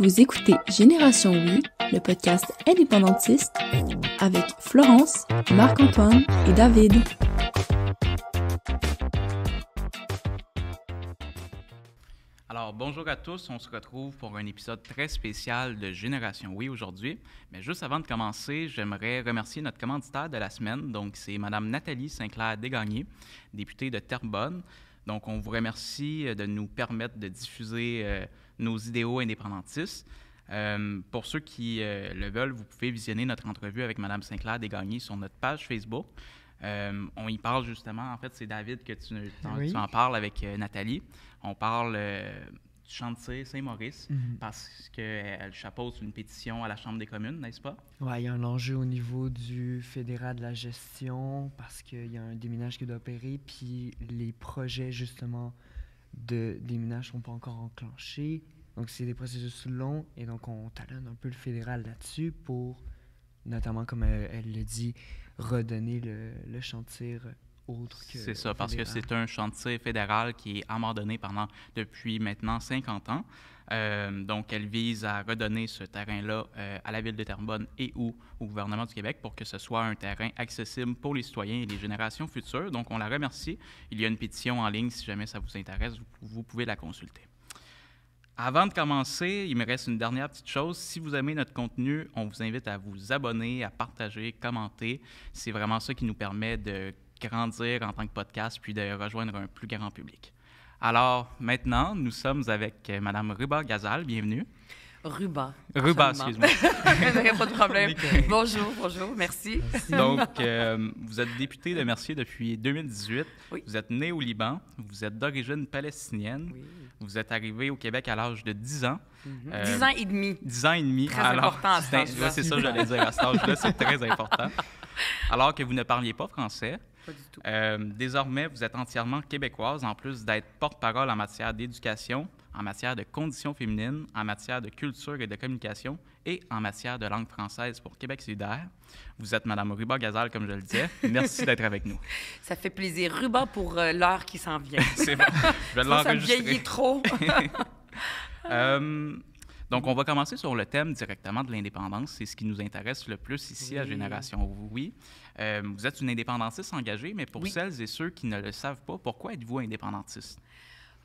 Vous écoutez Génération Oui, le podcast indépendantiste avec Florence, Marc-Antoine et David. Alors, bonjour à tous. On se retrouve pour un épisode très spécial de Génération Oui aujourd'hui. Mais juste avant de commencer, j'aimerais remercier notre commanditaire de la semaine. Donc, c'est Madame Nathalie Sinclair Dégagné, députée de Terrebonne. Donc, on vous remercie euh, de nous permettre de diffuser. Euh, nos idéaux indépendantistes. Euh, pour ceux qui euh, le veulent, vous pouvez visionner notre entrevue avec Mme Sinclair Desgagnés sur notre page Facebook. Euh, on y parle justement, en fait, c'est David que tu, en, parles avec Nathalie. On parle du chantier Saint-Maurice mhm. parce que parce qu'elle chapeaute une pétition à la Chambre des communes, n'est-ce pas? Oui, il y a un enjeu au niveau du fédéral de la gestion parce qu'il y a un déménage qui doit opérer, puis les projets, justement, de, des ménages ne sont pas encore enclenchés. Donc, c'est des processus longs et donc on talonne un peu le fédéral là-dessus pour, notamment, comme elle, le dit, redonner le, chantier autre que. C'est ça, parce que c'est un chantier fédéral qui est abandonné pendant, depuis maintenant 50 ans. Euh, donc, elle vise à redonner ce terrain-là euh, à la ville de Terrebonne et ou au gouvernement du Québec pour que ce soit un terrain accessible pour les citoyens et les générations futures. Donc, on la remercie. Il y a une pétition en ligne si jamais ça vous intéresse. Vous, pouvez la consulter. Avant de commencer, il me reste une dernière petite chose. Si vous aimez notre contenu, on vous invite à vous abonner, à partager, commenter. C'est vraiment ça qui nous permet de grandir en tant que podcast puis de rejoindre un plus grand public. Alors maintenant, nous sommes avec euh, Mme Ruba Gazal. Bienvenue. Ruba. Ruba, excuse-moi. Il n'y pas de problème. Bonjour, bonjour, merci. Donc, euh, vous êtes députée de Mercier depuis 2018. Oui. Vous êtes né au Liban. Vous êtes d'origine palestinienne. Oui. Vous êtes arrivée au Québec à l'âge de 10 ans. 10 mhm. euh, ans et demi. 10 ans et demi. Très important à âge-là. C'est ça, que j'allais dire. À cet âge-là, c'est très important. Alors que vous ne parliez pas français. Pas du tout. Euh, désormais, vous êtes entièrement québécoise, en plus d'être porte-parole en matière d'éducation, en matière de conditions féminines, en matière de culture et de communication et en matière de langue française pour Québec solidaire. Vous êtes Madame Ruba Gazal, comme je le disais. Merci d'être avec nous. Ça fait plaisir. Ruba pour euh, l'heure qui s'en vient. C'est bon. Je vais l'enregistrer. Ça vieillit trop. euh, donc, on va commencer sur le thème directement de l'indépendance. C'est ce qui nous intéresse le plus ici à Génération Oui. Euh, vous êtes une indépendantiste engagée, mais pour celles et ceux qui ne le savent pas, pourquoi êtes-vous indépendantiste?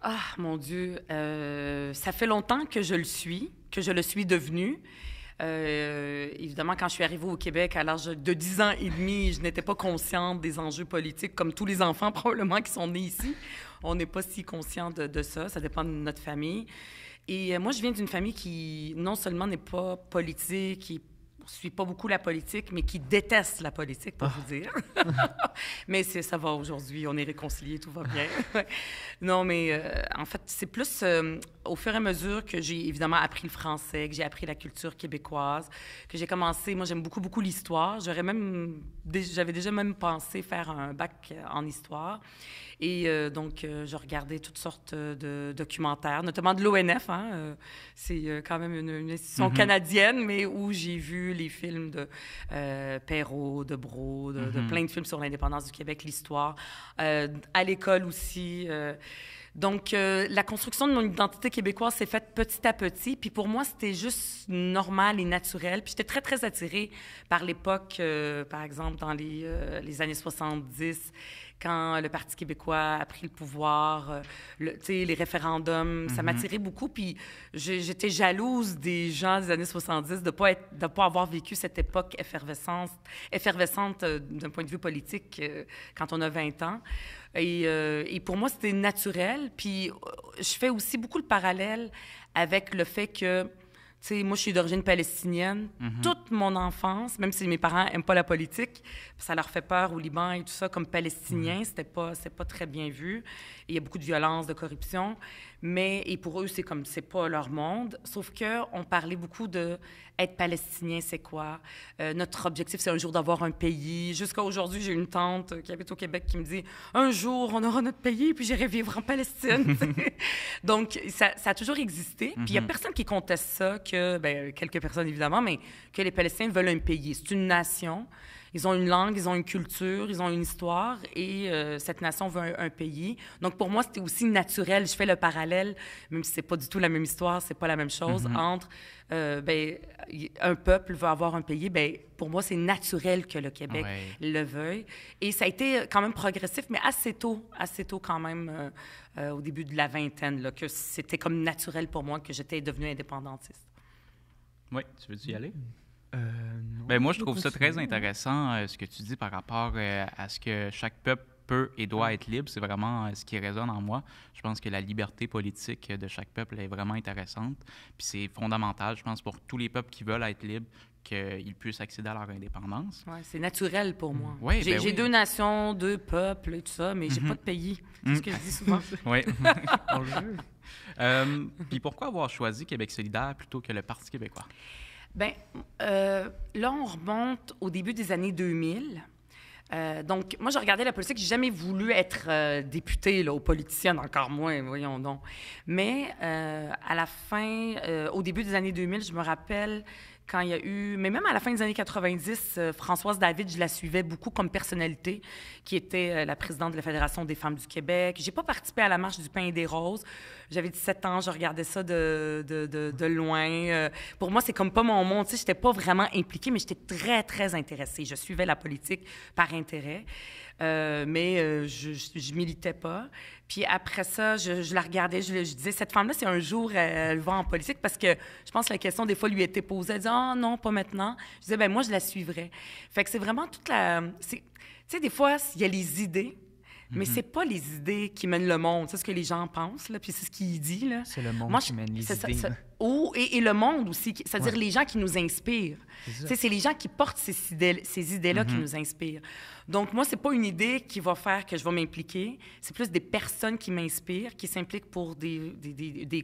Ah, mon Dieu, euh, ça fait longtemps que je le suis, que je le suis devenue. Euh, évidemment, quand je suis arrivée au Québec à l'âge de 10 ans et demi, je n'étais pas consciente des enjeux politiques, comme tous les enfants probablement qui sont nés ici. On n'est pas si conscient de, de, ça, ça dépend de notre famille. Et euh, moi, je viens d'une famille qui, non seulement n'est pas politique, qui ne suit pas beaucoup la politique, mais qui déteste la politique, pour ah. vous dire. mais ça va aujourd'hui, on est réconciliés, tout va bien. non, mais euh, en fait, c'est plus euh, au fur et à mesure que j'ai évidemment appris le français, que j'ai appris la culture québécoise, que j'ai commencé, moi j'aime beaucoup beaucoup l'histoire. J'aurais même, j'avais déjà même pensé faire un bac euh, en histoire. Et euh, donc euh, je regardais toutes sortes de documentaires, notamment de l'ONF. Hein, c'est quand même une, une institution mm-hmm. canadienne, mais où j'ai vu les films de Perrault, de bro de, mm-hmm. plein de films sur l'indépendance du Québec, l'histoire. à l'école aussi. Donc, euh, la construction de mon identité québécoise s'est faite petit à petit. Puis pour moi, c'était juste normal et naturel. Puis j'étais très, très attirée par l'époque, euh, par exemple, dans les, euh, années 70, quand le Parti québécois a pris le pouvoir, le, les référendums, ça mhm. m'attirait beaucoup. Puis j'étais jalouse des gens des années 70 de ne pas, pas avoir vécu cette époque effervescente, effervescente d'un point de vue politique quand on a 20 ans. Et, euh, et pour moi, c'était naturel. Puis euh, je fais aussi beaucoup le parallèle avec le fait que, tu sais, moi, je suis d'origine palestinienne. Mhm. Toute mon enfance, même si mes parents n'aiment pas la politique, ça leur fait peur au Liban et tout ça, comme palestinien, mhm. c'était pas, pas très bien vu il y a beaucoup de violence, de corruption, mais et pour eux c'est comme c'est pas leur monde. Sauf que on parlait beaucoup de être palestinien, c'est quoi euh, Notre objectif c'est un jour d'avoir un pays. Jusqu'à aujourd'hui, j'ai une tante qui habite au Québec qui me dit un jour on aura notre pays puis j'irai vivre en Palestine. Donc ça, a toujours existé. Puis il y a mhm. personne qui conteste ça que ben, quelques personnes évidemment, mais que les Palestiniens veulent un pays. C'est une nation. Ils ont une langue, ils ont une culture, ils ont une histoire et euh, cette nation veut un, pays. Donc pour moi, c'était aussi naturel. Je fais le parallèle, même si c'est pas du tout la même histoire, c'est pas la même chose mm-hmm. entre euh, ben, un peuple veut avoir un pays. Ben pour moi, c'est naturel que le Québec le veuille. Et ça a été euh, quand même progressif, mais assez tôt, assez tôt quand même, au début de la vingtaine, que c'était comme naturel pour moi que j'étais devenue indépendantiste. Oui, tu veux y aller? Euh, ben, moi, je trouve ça très intéressant, euh, ce que tu dis par rapport euh, à ce que chaque peuple peut et doit être libre. C'est vraiment ce qui résonne en moi. Je pense que la liberté politique de chaque peuple est vraiment intéressante. Puis c'est fondamental, je pense, pour tous les peuples qui veulent être libres, qu'ils puissent accéder à leur indépendance. Ouais, c'est naturel pour moi. j'ai ben deux nations, deux peuples et tout ça, mais j'ai n'ai mhm. pas de pays. C'est mhm. ce que je dis souvent. oui. euh, puis pourquoi avoir choisi Québec solidaire plutôt que le Parti québécois? Bien, euh, là, on remonte au début des années 2000. Euh, donc, moi, je regardais la politique. J'ai jamais voulu être euh, députée, là, ou politicienne, encore moins, voyons donc. Mais à la fin, au début des années 2000, je me rappelle, quand il y a eu, mais même à la fin des années 90, euh, Françoise David, je la suivais beaucoup comme personnalité, qui était euh, la présidente de la Fédération des femmes du Québec. J'ai pas participé à la marche du pain et des roses. J'avais 17 ans, je regardais ça de, de, de, loin. Euh, pour moi, c'est comme pas mon monde. Je n'étais pas vraiment impliquée, mais j'étais très, très intéressée. Je suivais la politique par intérêt, mais je, je, militais pas. Puis après ça, je, la regardais, je, disais, cette femme-là, c'est un jour, elle, va en politique parce que je pense que la question, des fois, lui était posée. Elle disait, ah oh, non, pas maintenant. Je disais, ben moi, je la suivrai. Fait que c'est vraiment toute la. Tu sais, des fois, il y a les idées. Mais mhm. c'est pas les idées qui mènent le monde, c'est ce que les gens pensent, là, puis c'est ce qu'ils dit. Là. C'est le monde qui mène les idées et, le monde aussi, c'est-à-dire les gens qui nous inspirent. C'est les gens qui portent ces, idées, idées-là qui mm-hmm. nous inspirent. Donc, moi, c'est pas une idée qui va faire que je vais m'impliquer. C'est plus des personnes qui m'inspirent, qui s'impliquent pour des,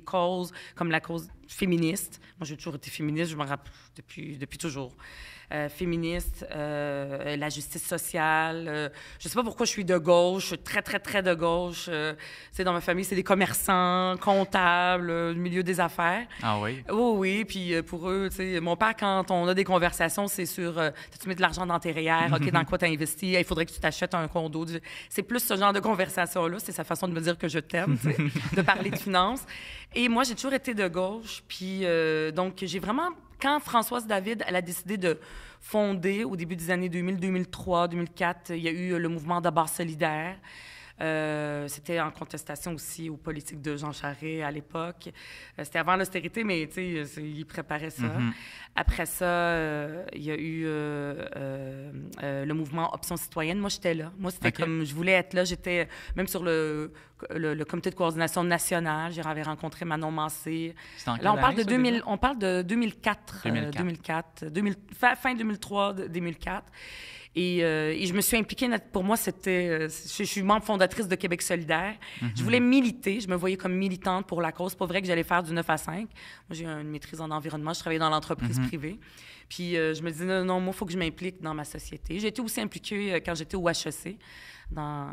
causes comme la cause féministe. Moi, j'ai toujours été féministe, je m'en rappelle depuis, depuis toujours. Euh, féministe, euh, la justice sociale. Je euh, je sais pas pourquoi je suis de gauche, très, très, très de gauche. dans ma famille, c'est des commerçants, comptables, milieu des affaires. Ah oui? Oh, oui, puis euh, pour eux, tu sais, mon père, quand on a des conversations, c'est sur euh, tu mets de l'argent dans tes e OK, dans quoi tu as investi, il faudrait que tu t'achètes un condo. C'est plus ce genre de conversation-là, c'est sa façon de me dire que je t'aime, de parler de finances. Et moi, j'ai toujours été de gauche, puis euh, donc j'ai vraiment quand Françoise David elle a décidé de fonder au début des années 2000, 2003, 2004, il y a eu le mouvement d'abord solidaire. Euh, c'était en contestation aussi aux politiques de Jean Charest à l'époque. Euh, c'était avant l'austérité, mais euh, il préparait ça. Mhm. Après ça, il y a eu le mouvement Option citoyenne. Moi, j'étais là. Moi, c'était comme je voulais être là. J'étais même sur le, le, comité de coordination nationale. J'avais rencontré Manon Mancé. Là, on parle, de 2000, on parle de 2004. 2004. fin 2003, 2004. Euh, et, je me suis impliquée, pour moi, c'était, euh, je, suis membre fondatrice de Québec solidaire. Je mhm. voulais militer, je me voyais comme militante pour la cause. Pas vrai que j'allais faire du 9 à 5. Moi, j'ai une maîtrise en environnement, je travaillais dans l'entreprise mhm. privée. Puis euh, je me disais, non, non, moi, il faut que je m'implique dans ma société. J'ai été aussi impliquée quand j'étais au HEC dans, euh,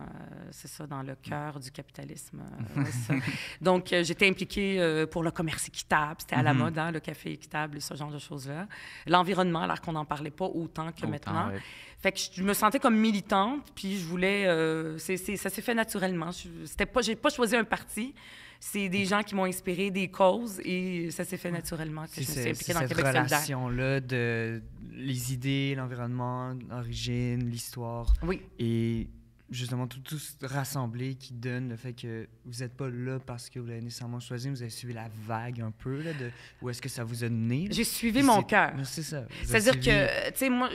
c'est ça, dans le cœur du capitalisme. Euh, mm. Donc, euh, j'étais impliquée pour le commerce équitable. C'était à la mm-hmm. mode, hein, le café équitable ce genre de choses-là. L'environnement, alors qu'on n'en parlait pas autant que maintenant. Fait que je me sentais comme militante, puis je voulais... c'est ça s'est fait naturellement. Je pas, j'ai pas choisi un parti c'est des gens qui m'ont inspiré des causes et ça s'est fait naturellement que je me suis impliquée dans cette relation là de les idées, l'environnement, l'origine, l'histoire oui. et justement tout, tous rassemblé qui donne le fait que vous n'êtes pas là parce que vous l'avez nécessairement choisi, vous avez suivi la vague un peu, là, de où est-ce que ça vous a mené? J'ai suivi mon cœur. C'est ça. C'est-à-dire que, tu sais, moi,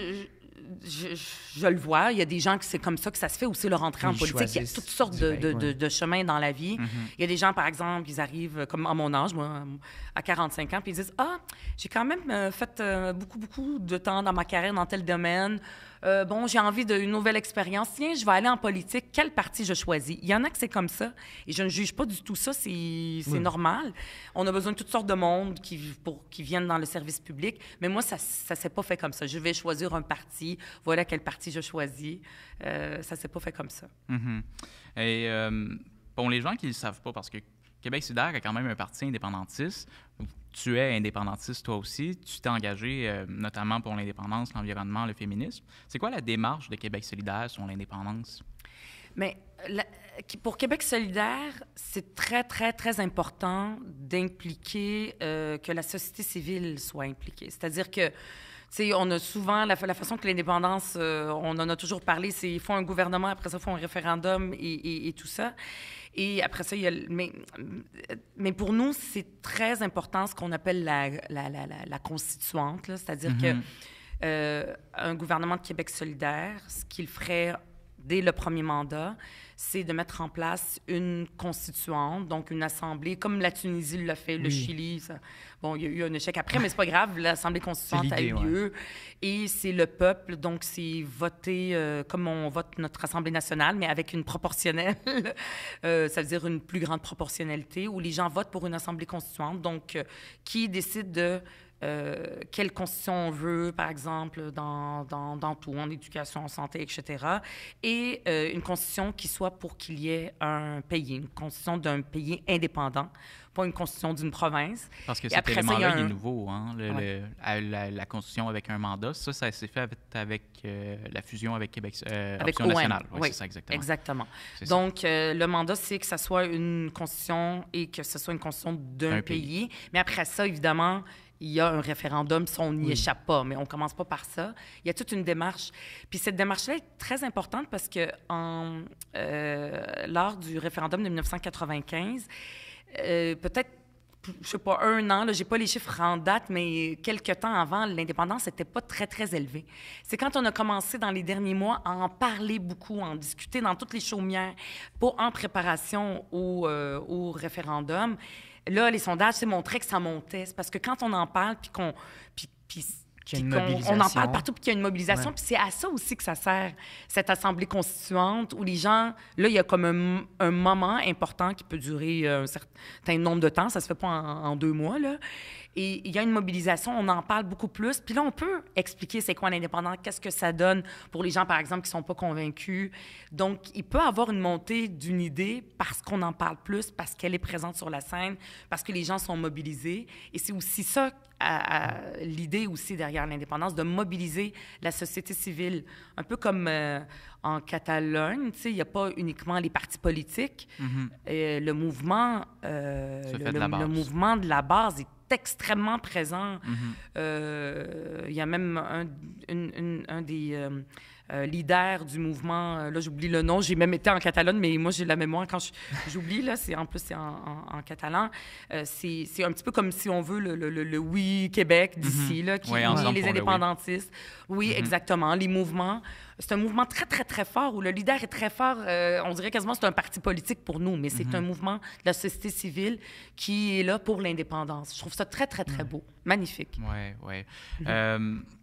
je, le vois, il y a des gens qui c'est comme ça que ça se fait, aussi leur entrée en politique. Il y a toutes sortes de, de, chemins dans la vie. Mm-hmm. Il y a des gens, par exemple, ils arrivent, comme à mon âge, moi, à 45 ans, puis ils disent Ah, j'ai quand même euh, fait euh, beaucoup, beaucoup de temps dans ma carrière dans tel domaine. Euh, bon, j'ai envie d'une nouvelle expérience. Tiens, je vais aller en politique. Quel parti je choisis? Il y en a que c'est comme ça. Et je ne juge pas du tout ça. C'est normal. On a besoin de toutes sortes de monde qui, pour, qui viennent dans le service public. Mais moi, ça ne s'est pas fait comme ça. Je vais choisir un parti. Voilà quel parti je choisis. Euh, ça ne s'est pas fait comme ça. Mhm. Et pour euh, les gens qui ne savent pas, parce que Québec solidaire est quand même un parti indépendantiste. Tu es indépendantiste toi aussi. Tu t'es engagé euh, notamment pour l'indépendance, l'environnement, le féminisme. C'est quoi la démarche de Québec solidaire sur l'indépendance? Mais pour Québec solidaire, c'est très, très, très important d'impliquer euh, que la société civile soit impliquée. C'est-à-dire que tu sais, on a souvent la, façon que l'indépendance, euh, on en a toujours parlé, c'est ils font un gouvernement, après ça, il faut un référendum et, et tout ça. Et après ça, il Mais, mais pour nous, c'est très important ce qu'on appelle la, la, la, constituante, c'est-à-dire mm-hmm. que. Euh, un gouvernement de Québec solidaire, ce qu'il ferait dès le premier mandat, c'est de mettre en place une constituante, donc une assemblée, comme la Tunisie l'a fait, le Chili. bon, il y a eu un échec après, mais c'est pas grave, l'assemblée constituante a eu lieu. Et c'est le peuple, donc c'est voter euh, comme on vote notre Assemblée nationale, mais avec une proportionnelle, euh, ça veut dire une plus grande proportionnalité, où les gens votent pour une assemblée constituante, donc euh, qui décide de euh, quelle constitution on veut, par exemple, dans, dans, tout, en éducation, en santé, etc. Et euh, une constitution qui soit pour qu'il y ait un pays, une constitution d'un pays indépendant, pas une constitution d'une province. Parce que cet élément-là, il est nouveau. Hein? la, constitution avec un mandat, ça, ça s'est fait avec, euh, la fusion avec Québec, avec nationale. oui, c'est ça, exactement. Exactement. Donc, le mandat, c'est que ça soit une constitution et que ce soit une constitution d'un pays. Mais après ça, évidemment, il y a un référendum si on n'y échappe pas, mais on commence pas par ça. Il y a toute une démarche. Puis cette démarche-là est très importante parce que euh, lors du référendum de 1995, euh, peut-être je sais pas, un an, je n'ai pas les chiffres en date, mais quelques temps avant, l'indépendance n'était pas très, très élevée. C'est quand on a commencé dans les derniers mois à en parler beaucoup, à en discuter dans toutes les chaumières, pour, en préparation au euh, référendum, là, les sondages, c'est montré que ça montait. C'est parce que quand on en parle, puis qu'on... Puis, on, on en parle partout, puis qu'il y a une mobilisation. Puis c'est à ça aussi que ça sert, cette Assemblée constituante, où les gens, là, il y a comme un, moment important qui peut durer euh, un certain nombre de temps, ça se fait pas en, en deux mois, là. Et il y a une mobilisation, on en parle beaucoup plus. Puis là, on peut expliquer c'est quoi l'indépendance, qu'est-ce que ça donne pour les gens, par exemple, qui ne sont pas convaincus. Donc, il peut avoir une montée d'une idée parce qu'on en parle plus, parce qu'elle est présente sur la scène, parce que les gens sont mobilisés. Et c'est aussi ça l'idée aussi derrière l'indépendance, de mobiliser la société civile. Un peu comme euh, en Catalogne, il n'y a pas uniquement les partis politiques. Mm-hmm. Euh, le, mouvement, euh, le mouvement de la base est extrêmement présent mm-hmm. euh, Il y a même un, des, euh, euh, leader du mouvement. Euh, là, j'oublie le nom. J'ai même été en Catalogne, mais moi, j'ai la mémoire quand j'oublie. Là, c'est en plus c'est en, catalan. Euh, c'est un petit peu comme si on veut le, oui Québec d'ici, mm-hmm. là, qui est les indépendantistes. oui, mm-hmm. exactement. Les mouvements c'est un mouvement très, très, très fort où le leader est très fort. on dirait quasiment c'est un parti politique pour nous, mais c'est mm-hmm. un mouvement de la société civile qui est là pour l'indépendance. Je trouve ça très, très, très beau. Magnifique. Oui, oui.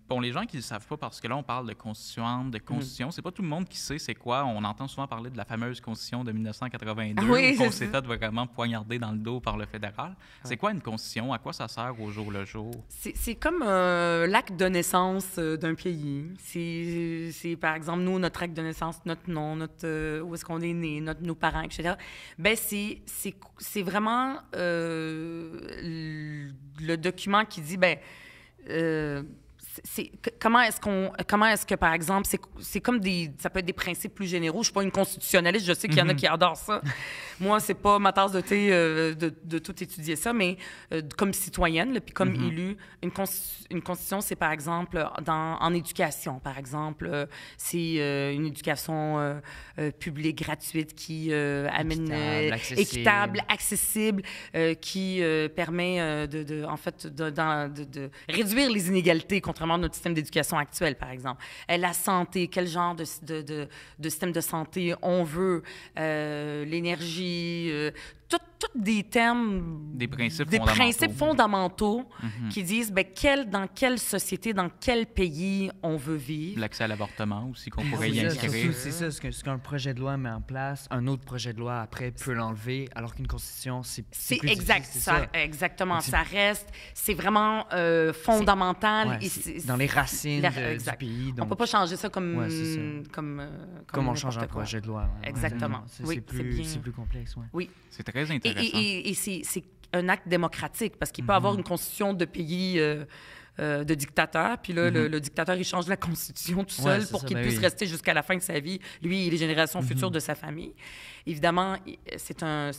Bon, les gens qui ne savent pas, parce que là, on parle de constituante, de constitution, mm. c'est pas tout le monde qui sait c'est quoi. On entend souvent parler de la fameuse constitution de 1982 oui, qu'on vraiment poignardé dans le dos par le fédéral. C'est quoi une constitution? À quoi ça sert au jour le jour? C'est comme l'acte de naissance euh, d'un pays. C'est, par exemple, nous, notre acte de naissance, notre nom, notre, euh, où est-ce qu'on est né, notre, nos parents, etc. Ben, c'est, vraiment euh, le, document qui dit, ben, comment est-ce qu'on comment est-ce que par exemple c'est comme des ça peut être des principes plus généraux je suis pas une constitutionnaliste je sais qu'il y en a mm-hmm. qui adorent ça moi c'est pas ma tasse de thé euh, de, de, tout étudier ça mais euh, comme citoyenne puis comme mm-hmm. élue une, une constitution c'est par exemple dans en éducation par exemple euh, c'est une éducation publique gratuite qui amène équitable accessible, qui permet de, de, en fait de, de réduire les inégalités contre notre système d'éducation actuel, par exemple. Euh, la santé, quel genre de, de système de santé on veut, euh, l'énergie, euh, tout, tous des thèmes, des principes fondamentaux, mhm. qui disent ben, dans quelle société, dans quel pays on veut vivre. L'accès à l'avortement aussi qu'on ah, pourrait y inscrire. C'est ça, ce qu'un projet de loi met en place, un autre projet de loi après peut l'enlever, alors qu'une constitution, c'est C'est exact, ça, ça, exactement. Ça reste, c'est vraiment euh, fondamental. dans les racines du pays. Donc... On peut pas changer ça comme... Comme, on change un projet de loi. exactement. C'est plus, complexe. Oui. C'est très intéressant et, c'est un acte démocratique parce qu'il peut avoir mhm. une constitution de pays. Euh, euh, de dictateur. Puis là, mhm. le, dictateur, il change la constitution tout seul pour qu'il ben puisse rester jusqu'à la fin de sa vie, lui et les générations mhm. futures de sa famille. Évidemment, c'est un,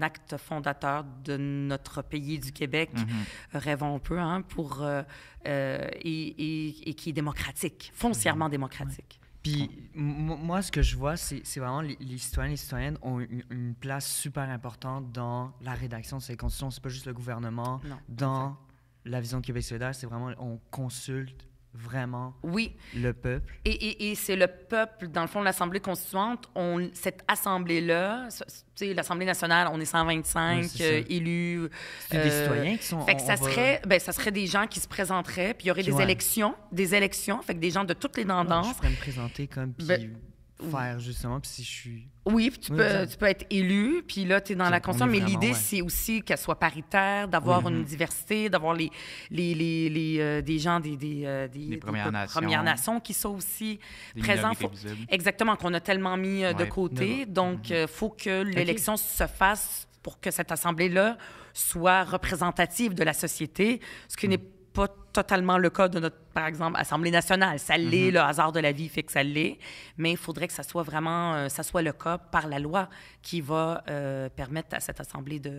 acte fondateur de notre pays, du Québec, rêvons un peu, hein, pour, euh, et, qui est démocratique, foncièrement démocratique. Puis moi, ce que je vois, c'est vraiment les, les citoyens et les citoyennes ont une, place super importante dans la rédaction de ces constitutions. C'est pas juste le gouvernement. dans la vision de Québec solidaire, c'est vraiment, on consulte vraiment oui. le peuple. Et, c'est le peuple, dans le fond, l'Assemblée constituante, on, cette assemblée-là, l'Assemblée nationale, on est 125 élus. C'est des euh, citoyens qui sont... Fait que ça, serait, ben, ça serait des gens qui se présenteraient, puis il y aurait des élections, des élections, fait des gens de toutes les tendances. je pourrais me présenter comme... Ben, faire, justement, puis si je suis... Oui, tu, peux, être élu, puis là, tu es dans la conscience, mais l'idée, c'est aussi qu'elle soit paritaire, d'avoir une mm-hmm. diversité, d'avoir les, euh, des gens des, des, euh, Premières, Nations. qui sont aussi présents. Exactement, qu'on a tellement mis euh, de côté. Donc, mm-hmm. faut que l'élection se fasse pour que cette assemblée-là soit représentative de la société, ce qui mm. n'est pas totalement le cas de notre, par exemple, Assemblée nationale. Ça mhm. l'est, le hasard de la vie fait que ça l'est, mais il faudrait que ça soit vraiment, euh, ça soit le cas par la loi qui va euh, permettre à cette Assemblée de,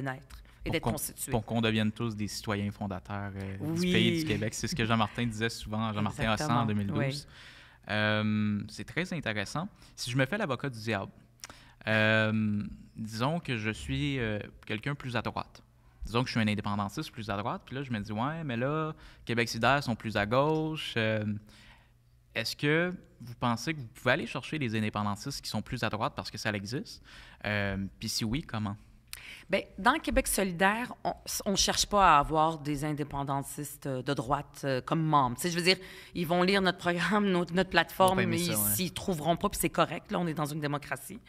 naître. Et d'être constituée. pour qu'on devienne tous des citoyens fondateurs euh, du pays du Québec. C'est ce que Jean-Martin disait souvent, Jean-Martin en 2012. c'est très intéressant. Si je me fais l'avocat du diable, disons que je suis quelqu'un plus à droite disons que je suis un indépendantiste plus à droite, puis là, je me dis, ouais, mais là, Québec solidaire sont plus à gauche. Euh, est-ce que vous pensez que vous pouvez aller chercher les indépendantistes qui sont plus à droite parce que ça existe? Euh, puis si oui, comment? Bien, dans Québec solidaire, on ne cherche pas à avoir des indépendantistes euh, de droite euh, comme membres. je veux dire, ils vont lire notre programme, notre, plateforme, mais ils s'y trouveront pas, puis c'est correct. Là, on est dans une démocratie.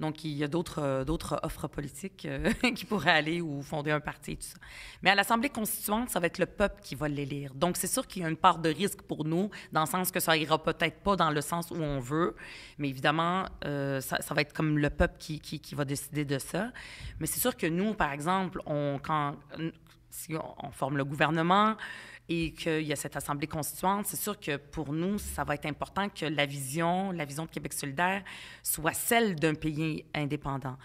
Donc, il y a d'autres euh, offres politiques qui pourraient aller ou fonder un parti et tout ça. Mais à l'Assemblée constituante, ça va être le peuple qui va les lire. Donc, c'est sûr qu'il y a une part de risque pour nous, dans le sens que ça ira peut-être pas dans le sens où on veut, mais évidemment, ça, va être comme le peuple qui, qui, qui va décider de ça. Mais c'est sûr que nous, par exemple, on, quand, si on forme le gouvernement, et qu'il y a cette Assemblée constituante, c'est sûr que pour nous, ça va être important que la vision, la vision de Québec solidaire, soit celle d'un pays indépendant.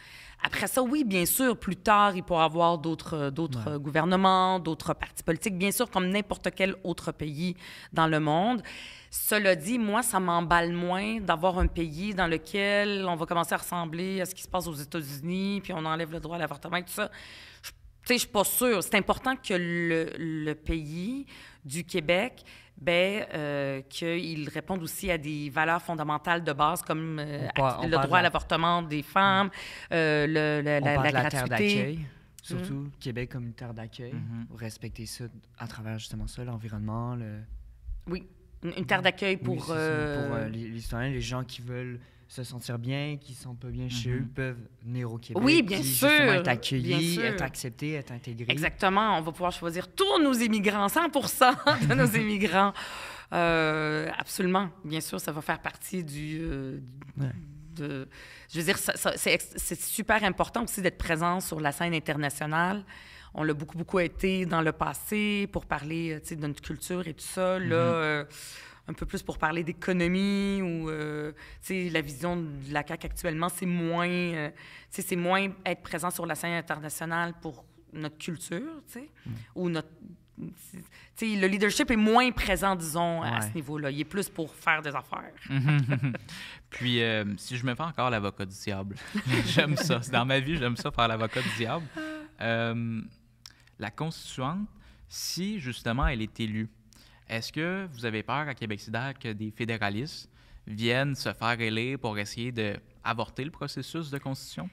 Après ça, oui, bien sûr, plus tard, il pourra y avoir d'autres euh, gouvernements, d'autres partis politiques, bien sûr, comme n'importe quel autre pays dans le monde. Cela dit, moi, ça m'emballe moins d'avoir un pays dans lequel on va commencer à ressembler à ce qui se passe aux États-Unis, puis on enlève le droit à l'avortement et tout ça. Je ne je suis pas sûre. C'est important que le, pays du Québec, ben, euh, qu'il réponde aussi à des valeurs fondamentales de base comme euh, le droit à l'avortement des mm. femmes, la euh, on la, parle la, la terre d'accueil. Surtout mm. Québec comme une terre d'accueil, mm-hmm. respecter ça à travers justement ça, l'environnement. Le... Oui, une, mm. terre d'accueil pour. pour euh, les, les, les gens qui veulent se sentir bien, qui sont sentent pas bien chez mhm. eux, peuvent venir au Québec. Oui, bien sûr. Être accueillis, être acceptés, être intégrés. Exactement. On va pouvoir choisir tous nos immigrants, 100 de nos immigrants. Euh, absolument. Bien sûr, ça va faire partie du. Euh, je veux dire, c'est super important aussi d'être présent sur la scène internationale. On l'a beaucoup, beaucoup été dans le passé pour parler euh, de notre culture et tout ça. Là, mhm un peu plus pour parler d'économie ou euh, la vision de la CAQ actuellement, c'est moins, euh, moins être présent sur la scène internationale pour notre culture, mm. ou notre... le leadership est moins présent, disons, à ce niveau-là. Il est plus pour faire des affaires. Mm-hmm. Puis, euh, si je me fais encore l'avocat du diable, j'aime ça. Dans ma vie, j'aime ça faire l'avocat du diable. Euh, la constituante, si justement elle est élue, est-ce que vous avez peur à Québec sidère, que des fédéralistes viennent se faire élire pour essayer d'avorter le processus de constitution?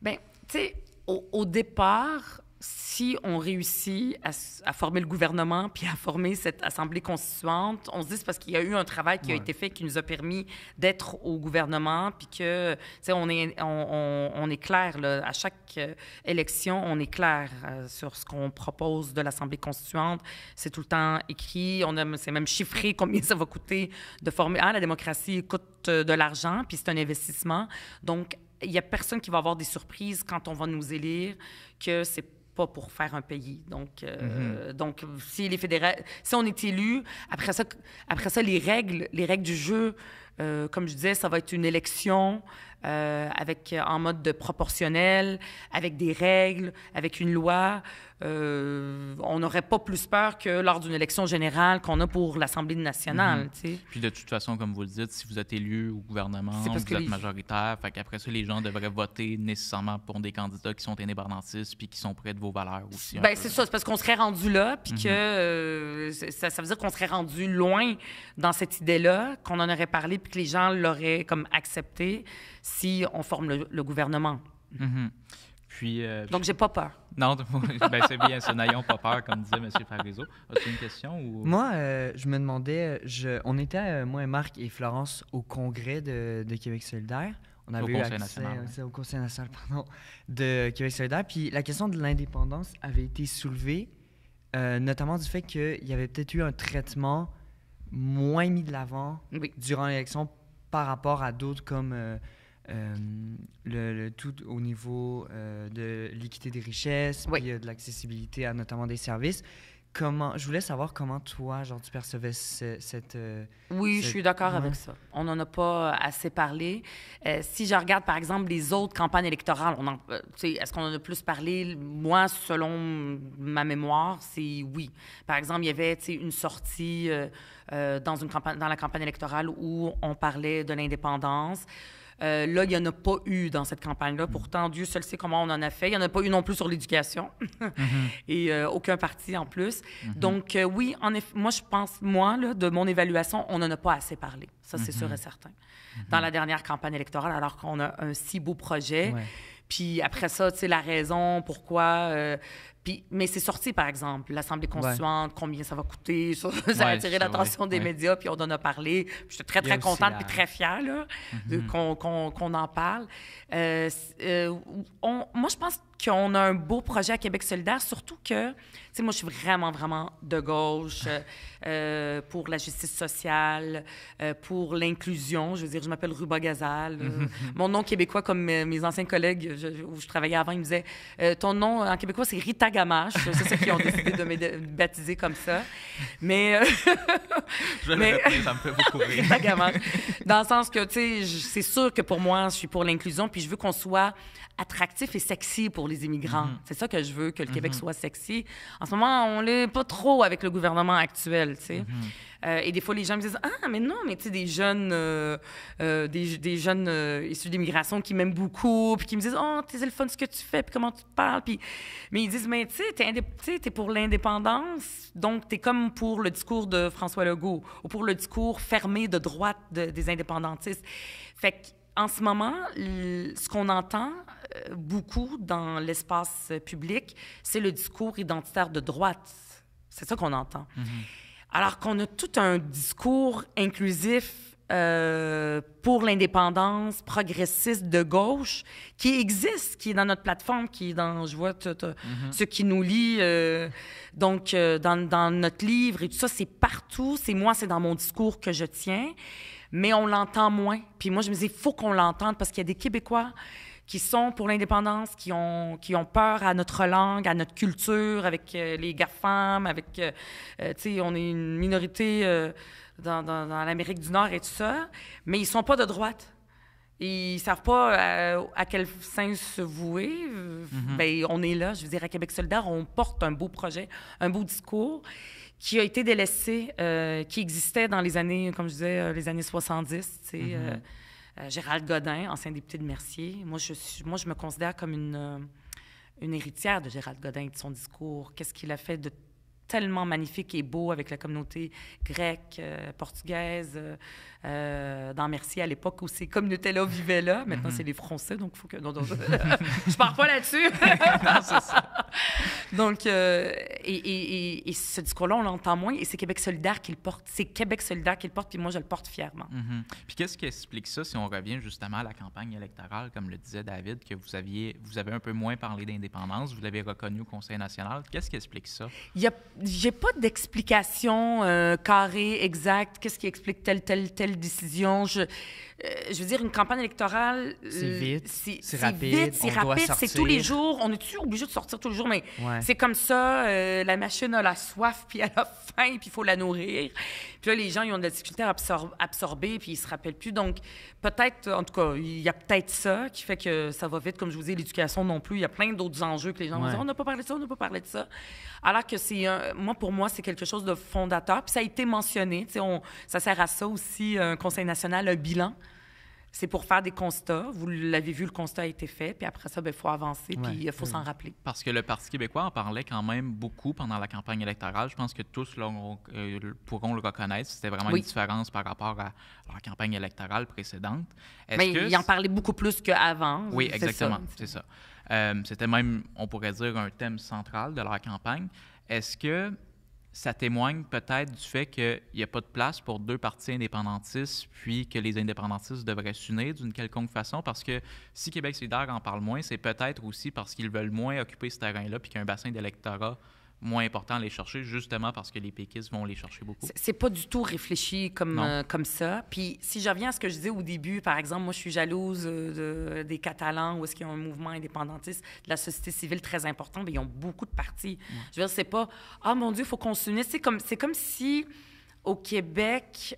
Bien, tu sais, au, départ, si on réussit à, former le gouvernement puis à former cette assemblée constituante, on se dit c'est parce qu'il y a eu un travail qui a été fait qui nous a permis d'être au gouvernement puis que on est on, est clair là, à chaque euh, élection on est clair euh, sur ce qu'on propose de l'assemblée constituante, c'est tout le temps écrit, on c'est même chiffré combien ça va coûter de former. Ah la démocratie coûte euh, de l'argent puis c'est un investissement donc il n'y a personne qui va avoir des surprises quand on va nous élire que c'est pour faire un pays. Donc, euh, mhm. donc si les fédéra... si on est élu, après ça, après ça, les règles, les règles du jeu euh, comme je disais, ça va être une élection euh, avec euh, en mode de proportionnel, avec des règles, avec une loi. on n'aurait pas plus peur que lors d'une élection générale qu'on a pour l'Assemblée nationale. Mhm. Puis de toute façon, comme vous le dites, si vous êtes élu au gouvernement, vous êtes majoritaire. Fait qu'après ça, les gens devraient voter nécessairement pour des candidats qui sont indépendantistes puis qui sont près de vos valeurs aussi. Ben c'est ça, c'est parce qu'on serait rendu là, puis mhm. que ça, ça, veut dire qu'on serait rendu loin dans cette idée-là, qu'on en aurait parlé, que les gens l'auraient comme accepté si on forme le, gouvernement. Donc, mm-hmm. je euh, Puis, Donc, j'ai pas peur. Non, ben, c'est bien, ce n'ayons pas peur, comme disait M. Parizeau. As-tu une question? Moi, euh, je me demandais, on était, euh, moi et Marc et Florence, au congrès de, Québec solidaire. On avait au Conseil national, au Conseil national pardon, de Québec solidaire. Puis la question de l'indépendance avait été soulevée, notamment du fait qu'il y avait peut-être eu un traitement moins mis de l'avant durant l'élection par rapport à d'autres comme euh, euh, le, tout au niveau euh, de l'équité des richesses, de l'accessibilité à notamment des services comment je voulais savoir comment toi genre tu percevais cette euh, oui je suis d'accord avec ça on n'en a pas assez parlé euh, si je regarde par exemple les autres campagnes électorales on en, euh, est-ce qu'on en a plus parlé moi selon ma mémoire c'est oui par exemple il y avait une sortie dans une campagne dans la campagne électorale où on parlait de l'indépendance euh, là, il n'y en a pas eu dans cette campagne-là. Mm. Pourtant, Dieu seul sait comment on en a fait. Il n'y en a pas eu non plus sur l'éducation mm-hmm. et euh, aucun parti en plus. Mm-hmm. Donc, euh, oui, moi, je pense, moi, de mon évaluation, on n'en a pas assez parlé. Ça, c'est sûr mm-hmm. et certain. Dans la dernière campagne électorale, alors qu'on a un si beau projet. Puis après ça, tu sais, la raison pourquoi mais c'est sorti, par exemple, l'Assemblée constituante, combien ça va coûter, ça, a attiré l'attention des médias, puis on en a parlé. J'étais très, très contente, puis très fière là, mhm. qu'on, en parle. Euh, euh, moi, je pense qu'on a un beau projet à Québec solidaire, surtout que moi, je suis vraiment, vraiment de gauche euh, euh, pour la justice sociale, euh, pour l'inclusion. Je veux dire, je m'appelle Ruba Gazal. Mon nom québécois, comme mes, anciens collègues où je travaillais avant, ils me disaient Ton nom en québécois, c'est Rita Gamache. c'est ceux qui ont décidé de me baptiser comme ça. Mais. je vais le ça me fait beaucoup rire. Rita Gamache. Dans le sens que, tu sais, c'est sûr que pour moi, je suis pour l'inclusion, puis je veux qu'on soit attractif et sexy pour les immigrants. Mm-hmm. C'est ça que je veux, que le Québec mm-hmm. soit sexy. En ce moment, on l'est pas trop avec le gouvernement actuel, tu sais. Mm-hmm. Euh, et des fois, les gens me disent Ah, mais non, mais tu sais, des jeunes, euh, euh, des, des, jeunes issus d'immigration qui m'aiment beaucoup, puis qui me disent Oh, t'es le fun ce que tu fais, puis comment tu parles. Puis... Mais ils disent Mais tu sais, t'es pour l'indépendance, donc t'es comme pour le discours de François Legault, ou pour le discours fermé de droite des indépendantistes. Fait qu'en en ce moment, ce qu'on entend, euh, beaucoup dans l'espace public, c'est le discours identitaire de droite. C'est ça qu'on entend. Mhm. Alors qu'on a tout un discours inclusif euh, pour l'indépendance progressiste de gauche qui existe, qui est dans notre plateforme, qui est dans, je vois, tout mhm. ce qui nous lie, euh, donc dans, dans, notre livre et tout ça, c'est partout. C'est moi, c'est dans mon discours que je tiens, mais on l'entend moins. Puis moi, je me disais, il faut qu'on l'entende parce qu'il y a des Québécois qui sont pour l'indépendance, qui ont, qui ont peur à notre langue, à notre culture, avec euh, les GAFAM, avec, euh, euh, tu sais, on est une minorité dans, dans, l'Amérique du Nord et tout ça, mais ils sont pas de droite. Ils savent pas à, quel sens se vouer. mais mm-hmm. ben, on est là, je veux dire, à Québec solidaire, on porte un beau projet, un beau discours qui a été délaissé, qui existait dans les années, comme je disais, les années 70, tu sais, mm-hmm. Euh, Gérald Godin, ancien député de Mercier. Moi, je, me considère comme euh, une, héritière de Gérald Godin et de son discours. Qu'est-ce qu'il a fait de tellement magnifique et beau avec la communauté grecque, euh, portugaise, euh, dans Mercier à l'époque où ces communautés-là vivaient là. Maintenant, mhm. c'est les Français, donc il faut que. Non, non, je pars pas là-dessus. donc, euh, et, et, et, ce discours-là, on l'entend moins, et c'est Québec solidaire qui le porte. C'est Québec solidaire qui le porte, puis moi, je le porte fièrement. Mhm. Puis qu'est-ce qui explique ça si on revient justement à la campagne électorale, comme le disait David, que vous aviez, vous avez un peu moins parlé d'indépendance, vous l'avez reconnu au Conseil national. Qu'est-ce qui explique ça? J'ai pas d'explication euh, carrée, exacte, qu'est-ce qui explique tel, tel, tel décision. Je, euh, je veux dire, une campagne électorale. c'est euh, vite. C'est rapide. C'est rapide. C'est tous les jours. On est-tu obligé de sortir tous les jours? Mais c'est comme ça. Euh, la machine a la soif, puis elle a faim, puis il faut la nourrir. Puis là, les gens, ils ont de la difficulté à absorber, puis ils se rappellent plus. Donc, peut-être, en tout cas, il y a peut-être ça qui fait que ça va vite. Comme je vous dis, l'éducation non plus. Il y a plein d'autres enjeux que les gens vont dire, on n'a pas parlé de ça, on n'a pas parlé de ça. Alors que c'est, moi, pour moi, c'est quelque chose de fondateur. Puis ça a été mentionné. ça sert à ça aussi, un Conseil national, un bilan c'est pour faire des constats. Vous l'avez vu, le constat a été fait. Puis après ça, il ben, faut avancer, puis il faut s'en mm. rappeler. Parce que le Parti québécois en parlait quand même beaucoup pendant la campagne électorale. Je pense que tous euh, pourront le reconnaître. C'était vraiment une différence par rapport à la campagne électorale précédente. Mais ben, que... il en parlait beaucoup plus qu'avant. Oui, exactement. C'est ça. Euh, c'était même, on pourrait dire, un thème central de leur campagne. Est-ce que ça témoigne peut-être du fait qu'il n'y a pas de place pour deux partis indépendantistes, puis que les indépendantistes devraient s'unir d'une quelconque façon, parce que si Québec solidaire en parle moins, c'est peut-être aussi parce qu'ils veulent moins occuper ce terrain-là, puis qu'il y a un bassin d'électorat moins important à les chercher, justement parce que les péquistes vont les chercher beaucoup. C'est pas du tout réfléchi comme, euh, comme ça. Puis si je reviens à ce que je disais au début, par exemple, moi, je suis jalouse euh, de, des Catalans, ou est-ce qu'ils ont un mouvement indépendantiste de la société civile très important, mais ils ont beaucoup de partis. Je veux dire, c'est pas « Ah, mon Dieu, il faut qu'on C'est comme, comme si, au Québec,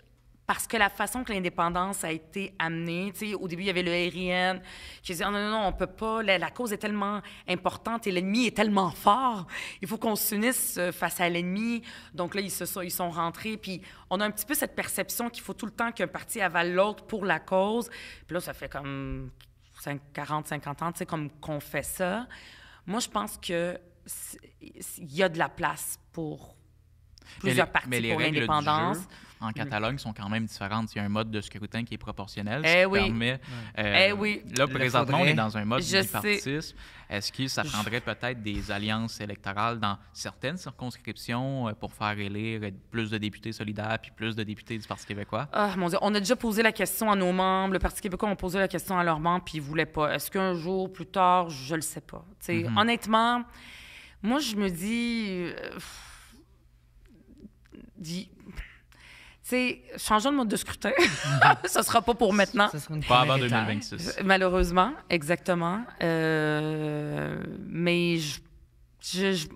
parce que la façon que l'indépendance a été amenée, tu sais, au début, il y avait le RIN qui disait ah, non, non, non, on peut pas, la, cause est tellement importante et l'ennemi est tellement fort, il faut qu'on s'unisse euh, face à l'ennemi. Donc là, ils, se sont, ils sont rentrés, puis on a un petit peu cette perception qu'il faut tout le temps qu'un parti avale l'autre pour la cause. Puis là, ça fait comme 5, 40, 50 ans, tu sais, comme qu'on fait ça. Moi, je pense qu'il il y a de la place pour plusieurs partis pour l'indépendance en Catalogne sont quand même différentes. Il y a un mode de scrutin qui est proportionnel, eh qui permet... Euh, eh oui. Là, présentement, on est dans un mode bipartisme. Est-ce que ça prendrait peut-être des alliances électorales dans certaines circonscriptions euh, pour faire élire plus de députés solidaires puis plus de députés du Parti québécois? Ah, mon Dieu, on a déjà posé la question à nos membres. Le Parti québécois, on posé la question à leurs membres puis ils voulaient pas. Est-ce qu'un jour, plus tard, je le sais pas. Mm-hmm. Honnêtement, moi, je me dis... Euh, dis sais, changeons le mode de scrutin. Mhm. Ce ne sera pas pour maintenant. Ce sera pas avant 2026. Euh, malheureusement, exactement. Euh, mais je, je,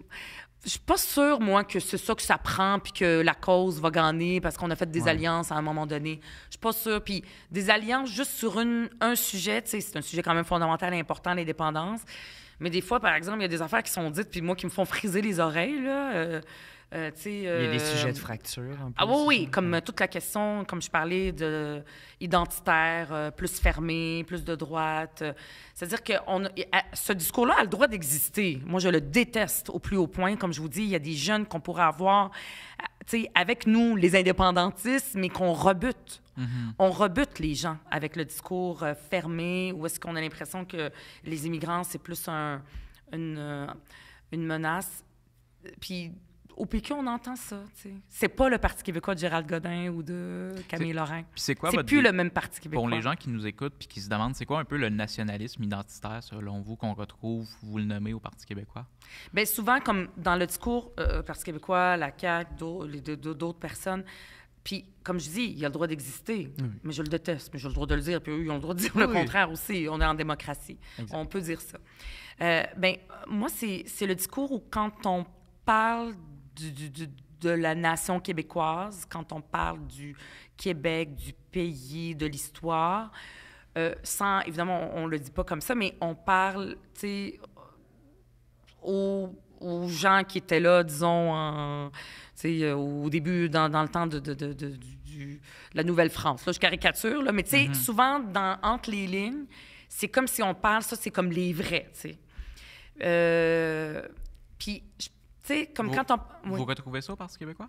suis pas sûre, moi, que c'est ça que ça prend, puis que la cause va gagner parce qu'on a fait des alliances à un moment donné. Je suis pas sûre. Puis des alliances juste sur un sujet, c'est un sujet quand même fondamental et important, l'indépendance. Mais des fois, par exemple, il y a des affaires qui sont dites, puis moi, qui me font friser les oreilles, là. Euh, euh, il y a des euh, sujets de fracture. En plus. Ah oui, oui, comme euh, toute la question, comme je parlais, de identitaire, plus fermé, plus de droite. C'est-à-dire que on ce discours-là a le droit d'exister. Moi, je le déteste au plus haut point. Comme je vous dis, il y a des jeunes qu'on pourrait avoir avec nous, les indépendantistes, mais qu'on rebute. Mm-hmm. On rebute les gens avec le discours fermé, où est-ce qu'on a l'impression que les immigrants, c'est plus une, une menace. Puis au PQ, on entend ça. C'est pas le Parti québécois de Gérald Godin ou de Camille Laurent. C'est quoi plus le même Parti québécois. Pour les gens qui nous écoutent puis qui se demandent, c'est quoi un peu le nationalisme identitaire, selon vous, qu'on retrouve, vous le nommez, au Parti québécois? Bien, souvent, comme dans le discours euh, euh Parti québécois, la CAQ, d'autres personnes, puis, comme je dis, il a le droit d'exister, mais je le déteste, mais j'ai le droit de le dire, puis eux, ils ont le droit de dire le contraire aussi. On est en démocratie. On peut dire ça. Euh, ben, moi, c'est le discours où, quand on parle de la nation québécoise, quand on parle du Québec, du pays, de l'histoire, euh, sans, évidemment, on ne le dit pas comme ça, mais on parle, tu sais, aux, gens qui étaient là, disons, euh, au début, dans, le temps de, la Nouvelle-France. Là, je caricature, là, mais tu sais, mm-hmm. souvent, dans, entre les lignes, c'est comme si on parle, ça, c'est comme les vrais, tu sais. Euh, puis comme vous, quand retrouvez ça au Parti québécois?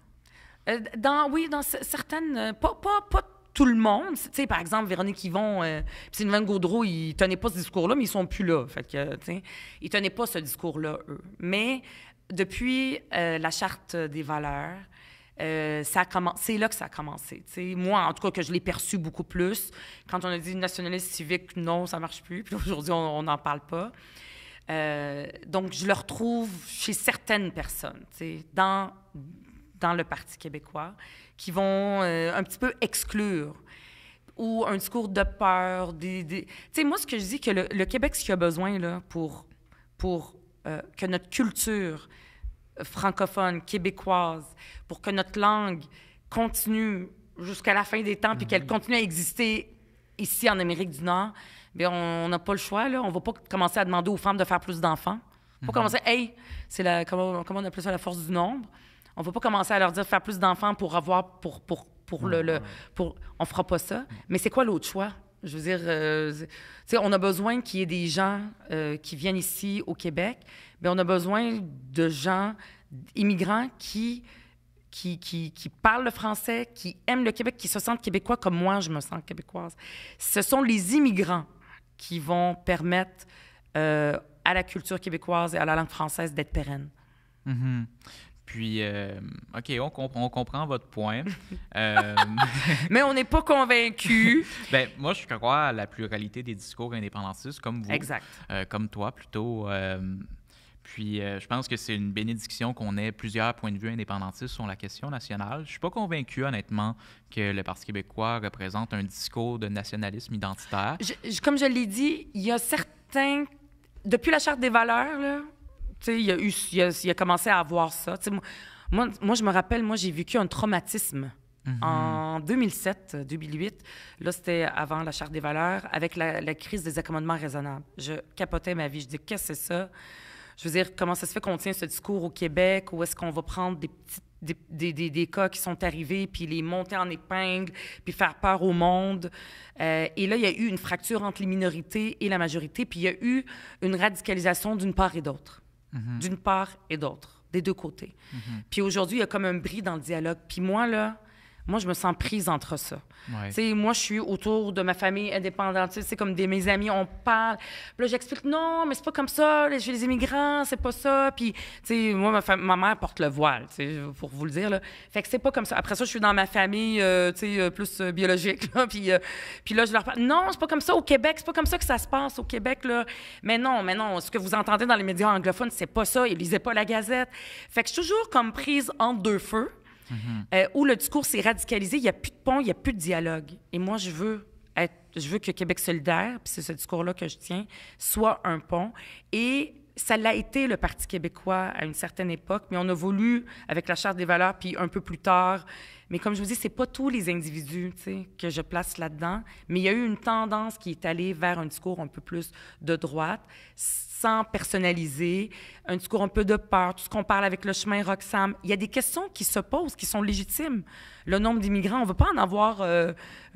Euh, dans, oui, dans certaines. Euh, pas, pas, pas tout le monde. Tu sais, par exemple, Véronique Yvon, euh, Sylvain Gaudreau, ils tenaient pas ce discours-là, mais ils sont plus là. Fait que, tu sais, ils tenaient pas ce discours-là, eux. Mais depuis euh, la Charte des valeurs, euh, c'est là que ça a commencé. Moi, en tout cas, que je l'ai perçu beaucoup plus. Quand on a dit nationaliste civique, non, ça marche plus. Puis aujourd'hui, on n'en parle pas. Euh, donc, je le retrouve chez certaines personnes, dans, dans le Parti québécois, qui vont euh, un petit peu exclure ou un discours de peur. Tu sais, moi, ce que je dis, que le, Québec, ce qu'il a besoin là, pour, pour euh, que notre culture francophone, québécoise, pour que notre langue continue jusqu'à la fin des temps, et puis qu'elle mhm. continue à exister ici en Amérique du Nord, ben, on n'a pas le choix. Là. On va pas commencer à demander aux femmes de faire plus d'enfants. On va pas commencer, hey, c'est la, comment, comment, on appelle ça, la force du nombre. On va pas commencer à leur dire faire plus d'enfants pour avoir, pour, pour, pour le, pour, on fera pas ça. Mais c'est quoi l'autre choix? Je veux dire, euh, on a besoin qu'il y ait des gens euh, qui viennent ici au Québec, mais ben, on a besoin de gens immigrants qui qui, qui, qui, parlent le français, qui aiment le Québec, qui se sentent québécois comme moi, je me sens québécoise. Ce sont les immigrants qui vont permettre euh, à la culture québécoise et à la langue française d'être pérenne. Mhm. Puis, euh, OK, on comprend, votre point. Euh, Mais on n'est pas convaincu. ben, moi, je crois à la pluralité des discours indépendantistes, comme vous. Exact. comme toi, plutôt. Puis euh, je pense que c'est une bénédiction qu'on ait plusieurs points de vue indépendantistes sur la question nationale. Je ne suis pas convaincu, honnêtement, que le Parti québécois représente un discours de nationalisme identitaire. comme je l'ai dit, il y a certains... Depuis la Charte des valeurs, là, il, a eu, y a, commencé à avoir ça. Moi, je me rappelle, moi, j'ai vécu un traumatisme. Mhm. En 2007, 2008, euh, là, c'était avant la Charte des valeurs, avec la, crise des accommodements raisonnables. Je capotais ma vie. Je dis, qu'est-ce que c'est ça? Je veux dire, comment ça se fait qu'on tient ce discours au Québec? Où est-ce qu'on va prendre des cas qui sont arrivés, puis les monter en épingle, puis faire peur au monde. Euh, et là, il y a eu une fracture entre les minorités et la majorité, puis il y a eu une radicalisation d'une part et d'autre. Mm-hmm. D'une part et d'autre, des deux côtés. Mm-hmm. Puis aujourd'hui, il y a comme un bris dans le dialogue. Puis moi, là, moi, je me sens prise entre ça. Moi, je suis autour de ma famille indépendante. C'est comme des, mes amis, on parle. là, j'explique, non, mais c'est pas comme ça. J'ai les immigrants, c'est pas ça. Puis, moi, ma, ma, mère porte le voile, pour vous le dire. Là. Fait que c'est pas comme ça. Après ça, je suis dans ma famille, euh, tu euh, plus euh, biologique. puis, puis là, je leur parle, non, c'est pas comme ça au Québec. C'est pas comme ça que ça se passe au Québec. Là. Mais non, mais non, ce que vous entendez dans les médias anglophones, c'est pas ça. Ils lisaient pas la gazette. Fait que je suis toujours comme prise entre deux feux. Mhm. Euh, où le discours s'est radicalisé, il n'y a plus de pont, il n'y a plus de dialogue. Et moi, je veux être, je veux que Québec solidaire, puis c'est ce discours-là que je tiens, soit un pont. Et ça l'a été le Parti québécois à une certaine époque, mais on a voulu avec la Charte des valeurs, puis un peu plus tard. Mais comme je vous dis, c'est pas tous les individus que je place là-dedans, mais il y a eu une tendance qui est allée vers un discours un peu plus de droite personnalisé, un discours un peu de peur, tout ce qu'on parle avec le chemin Roxham. Il y a des questions qui se posent, qui sont légitimes. Le nombre d'immigrants, on ne veut pas en avoir 120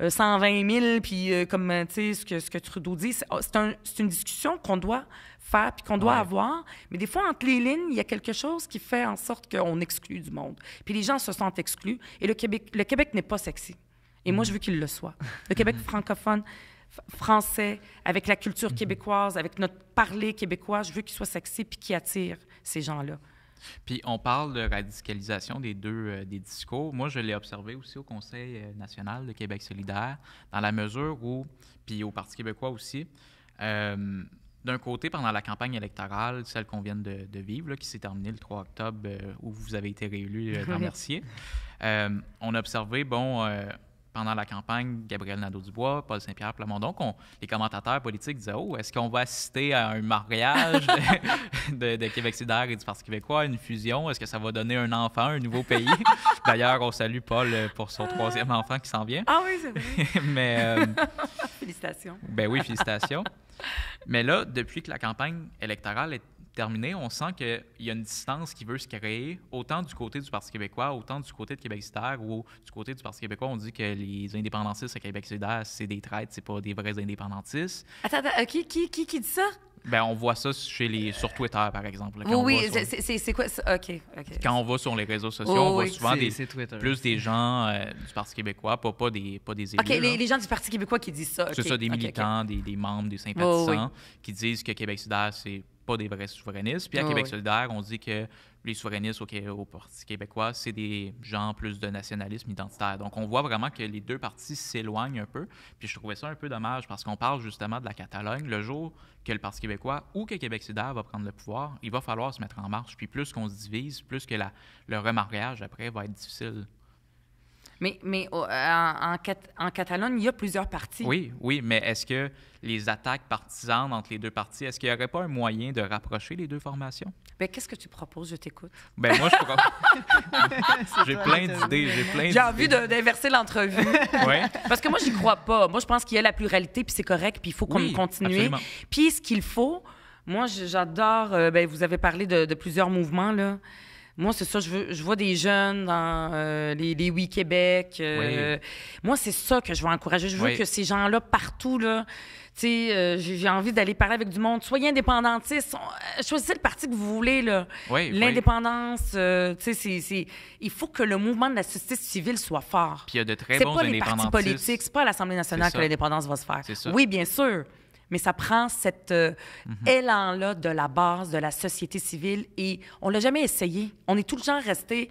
euh, 000, euh, puis euh, comme tu sais, ce que, Trudeau dit, oh, c'est une discussion qu'on doit faire puis qu'on doit avoir. Mais des fois, entre les lignes, il y a quelque chose qui fait en sorte qu'on exclut du monde. Puis les gens se sentent exclus. Et le Québec, le Québec n'est pas sexy. Et moi, je veux qu'il le soit. Le Québec francophone, français, avec la culture mhm. québécoise, avec notre parler québécois. Je veux qu'il soit sexy puis qu'il attire ces gens-là. Puis on parle de radicalisation des deux euh, des discours. Moi, je l'ai observé aussi au Conseil euh, national de Québec solidaire, dans la mesure où, puis au Parti québécois aussi, euh, d'un côté, pendant la campagne électorale, celle qu'on vient de, vivre, qui s'est terminée le 3 octobre, où vous avez été réélu dans Mercier, on a observé, bon, pendant la campagne, Gabriel Nadeau-Dubois, Paul Saint-Pierre Plamondon, les commentateurs politiques disaient Oh, est-ce qu'on va assister à un mariage de, Québec solidaire et du Parti québécois, une fusion Est-ce que ça va donner un enfant, un nouveau pays D'ailleurs, on salue Paul euh, pour son troisième enfant qui s'en vient. Ah oui, c'est vrai. Mais, euh, félicitations. Ben oui, félicitations. Mais là, depuis que la campagne électorale est on sent qu'il y a une distance qui veut se créer, autant du côté du Parti québécois, autant du côté de Québec solidaire, ou du côté du Parti québécois, on dit que les indépendantistes à Québec solidaire, c'est des traîtres, c'est pas des vrais indépendantistes. Attends, attends euh, qui, qui dit ça? Ben, on voit ça chez les, sur Twitter, par exemple. oui, oui, c'est quoi? OK. Quand on va sur les réseaux sociaux, on voit souvent plus des gens euh, du Parti québécois, pas, des, pas élus. OK, les, gens du Parti québécois qui disent ça. C'est ça, des militants, des, membres, des sympathisants qui disent que Québec solidaire, c'est pas des vrais souverainistes. Puis à Québec solidaire, on dit que les souverainistes au, Parti québécois, c'est des gens plus de nationalisme identitaire. Donc, on voit vraiment que les deux partis s'éloignent un peu. Puis je trouvais ça un peu dommage parce qu'on parle justement de la Catalogne. Le jour que le Parti québécois ou que Québec solidaire va prendre le pouvoir, il va falloir se mettre en marche. Puis plus qu'on se divise, plus que la, le remariage après va être difficile. Mais, mais oh, euh, en, en, Catalogne, il y a plusieurs partis. Oui, oui, mais est-ce que les attaques partisanes entre les deux partis, est-ce qu'il n'y aurait pas un moyen de rapprocher les deux formations? Bien, qu'est-ce que tu proposes? Je t'écoute. Bien, moi, je propose... j'ai plein d'idées, j'ai plein d'idées. J'ai envie d'inverser l'entrevue. oui. Parce que moi, j'y crois pas. Moi, je pense qu'il y a la pluralité, puis c'est correct, puis il faut qu'on continue. Puis ce qu'il faut... Moi, j'adore. Euh, ben, vous avez parlé de, de plusieurs mouvements là. Moi, c'est ça, je, vois des jeunes dans euh, les, les Oui Québec. Euh, moi, c'est ça que je veux encourager. Je veux que ces gens-là, partout, là, euh, j'ai envie d'aller parler avec du monde. Soyez indépendantistes. Choisissez le parti que vous voulez. L'indépendance, c'est, il faut que le mouvement de la société civile soit fort. Puis il y a de très bons pas les partis politiques, c'est pas à l'Assemblée nationale que l'indépendance va se faire. Oui, bien sûr mais ça prend cet euh, mhm. élan-là de la base, de la société civile, et on l'a jamais essayé. On est tout le temps resté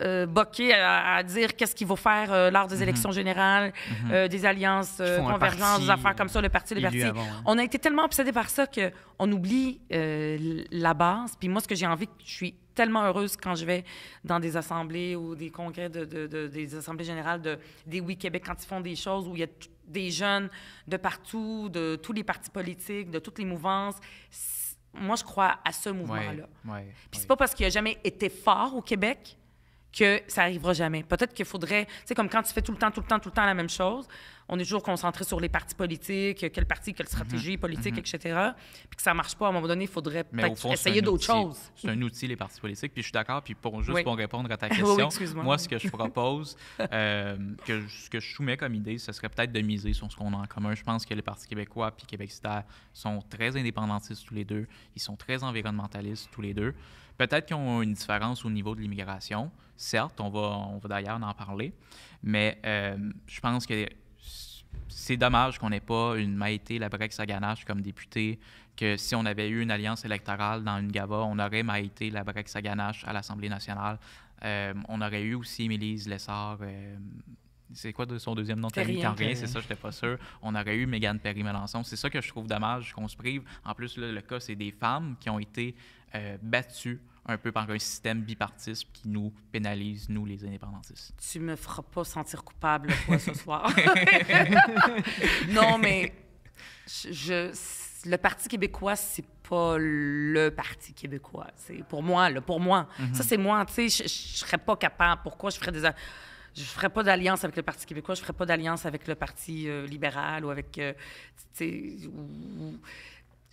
euh, boqué à, dire qu'est-ce qu'il va faire euh, lors des mhm. élections générales, mhm. euh, des alliances, convergences, des affaires comme ça, le parti, les partis. Hein. On a été tellement obsédé par ça qu'on oublie la base. Puis moi, ce que j'ai envie, je suis tellement heureuse quand je vais dans des assemblées ou des congrès, de, des assemblées générales, de, des Oui Québec, quand ils font des choses où il y a tout des jeunes de partout, de tous les partis politiques, de toutes les mouvances. Moi, je crois à ce mouvement-là. Puis c'est pas parce qu'il n'a jamais été fort au Québec que ça arrivera jamais. Peut-être qu'il faudrait, tu sais, comme quand tu fais tout le temps, tout le temps, tout le temps la même chose, on est toujours concentré sur les partis politiques, quel parti, quelle stratégie mhm. politique, mhm. etc. Puis que ça marche pas, à un moment donné, il faudrait peut-être essayer d'autres choses. C'est un outil, les partis politiques. Puis je suis d'accord. Puis pour juste pour répondre à ta question, -moi. ce que je propose, euh, que, ce que je soumets comme idée, ce serait peut-être de miser sur ce qu'on a en commun. Je pense que les partis québécois puis Québec sont très indépendantistes tous les deux. Ils sont très environnementalistes tous les deux. Peut-être qu'ils ont une différence au niveau de l'immigration. Certes, on va, on va d'ailleurs en parler, mais euh, je pense que c'est dommage qu'on n'ait pas une Maïté Labrex à comme députée, que si on avait eu une alliance électorale dans une GAVA, on aurait Maïté Labrex à à l'Assemblée nationale. Euh, on aurait eu aussi Mélise Lessard. Euh, c'est quoi de son deuxième nom c'est ça, je n'étais pas sûr. On aurait eu Mégane Perry-Melançon. C'est ça que je trouve dommage qu'on se prive. En plus, le cas, c'est des femmes qui ont été euh, battu un peu par un système bipartiste qui nous pénalise, nous, les indépendantistes. Tu me feras pas sentir coupable, ce soir. non, mais je, le Parti québécois, c'est pas le Parti québécois. C'est pour moi, là, pour moi. Mhm. Ça, c'est moi, tu sais, je, serais pas capable. Pourquoi je ferais des... Je ferais pas d'alliance avec le Parti québécois, je ferais pas d'alliance avec le Parti euh, libéral ou avec... Euh,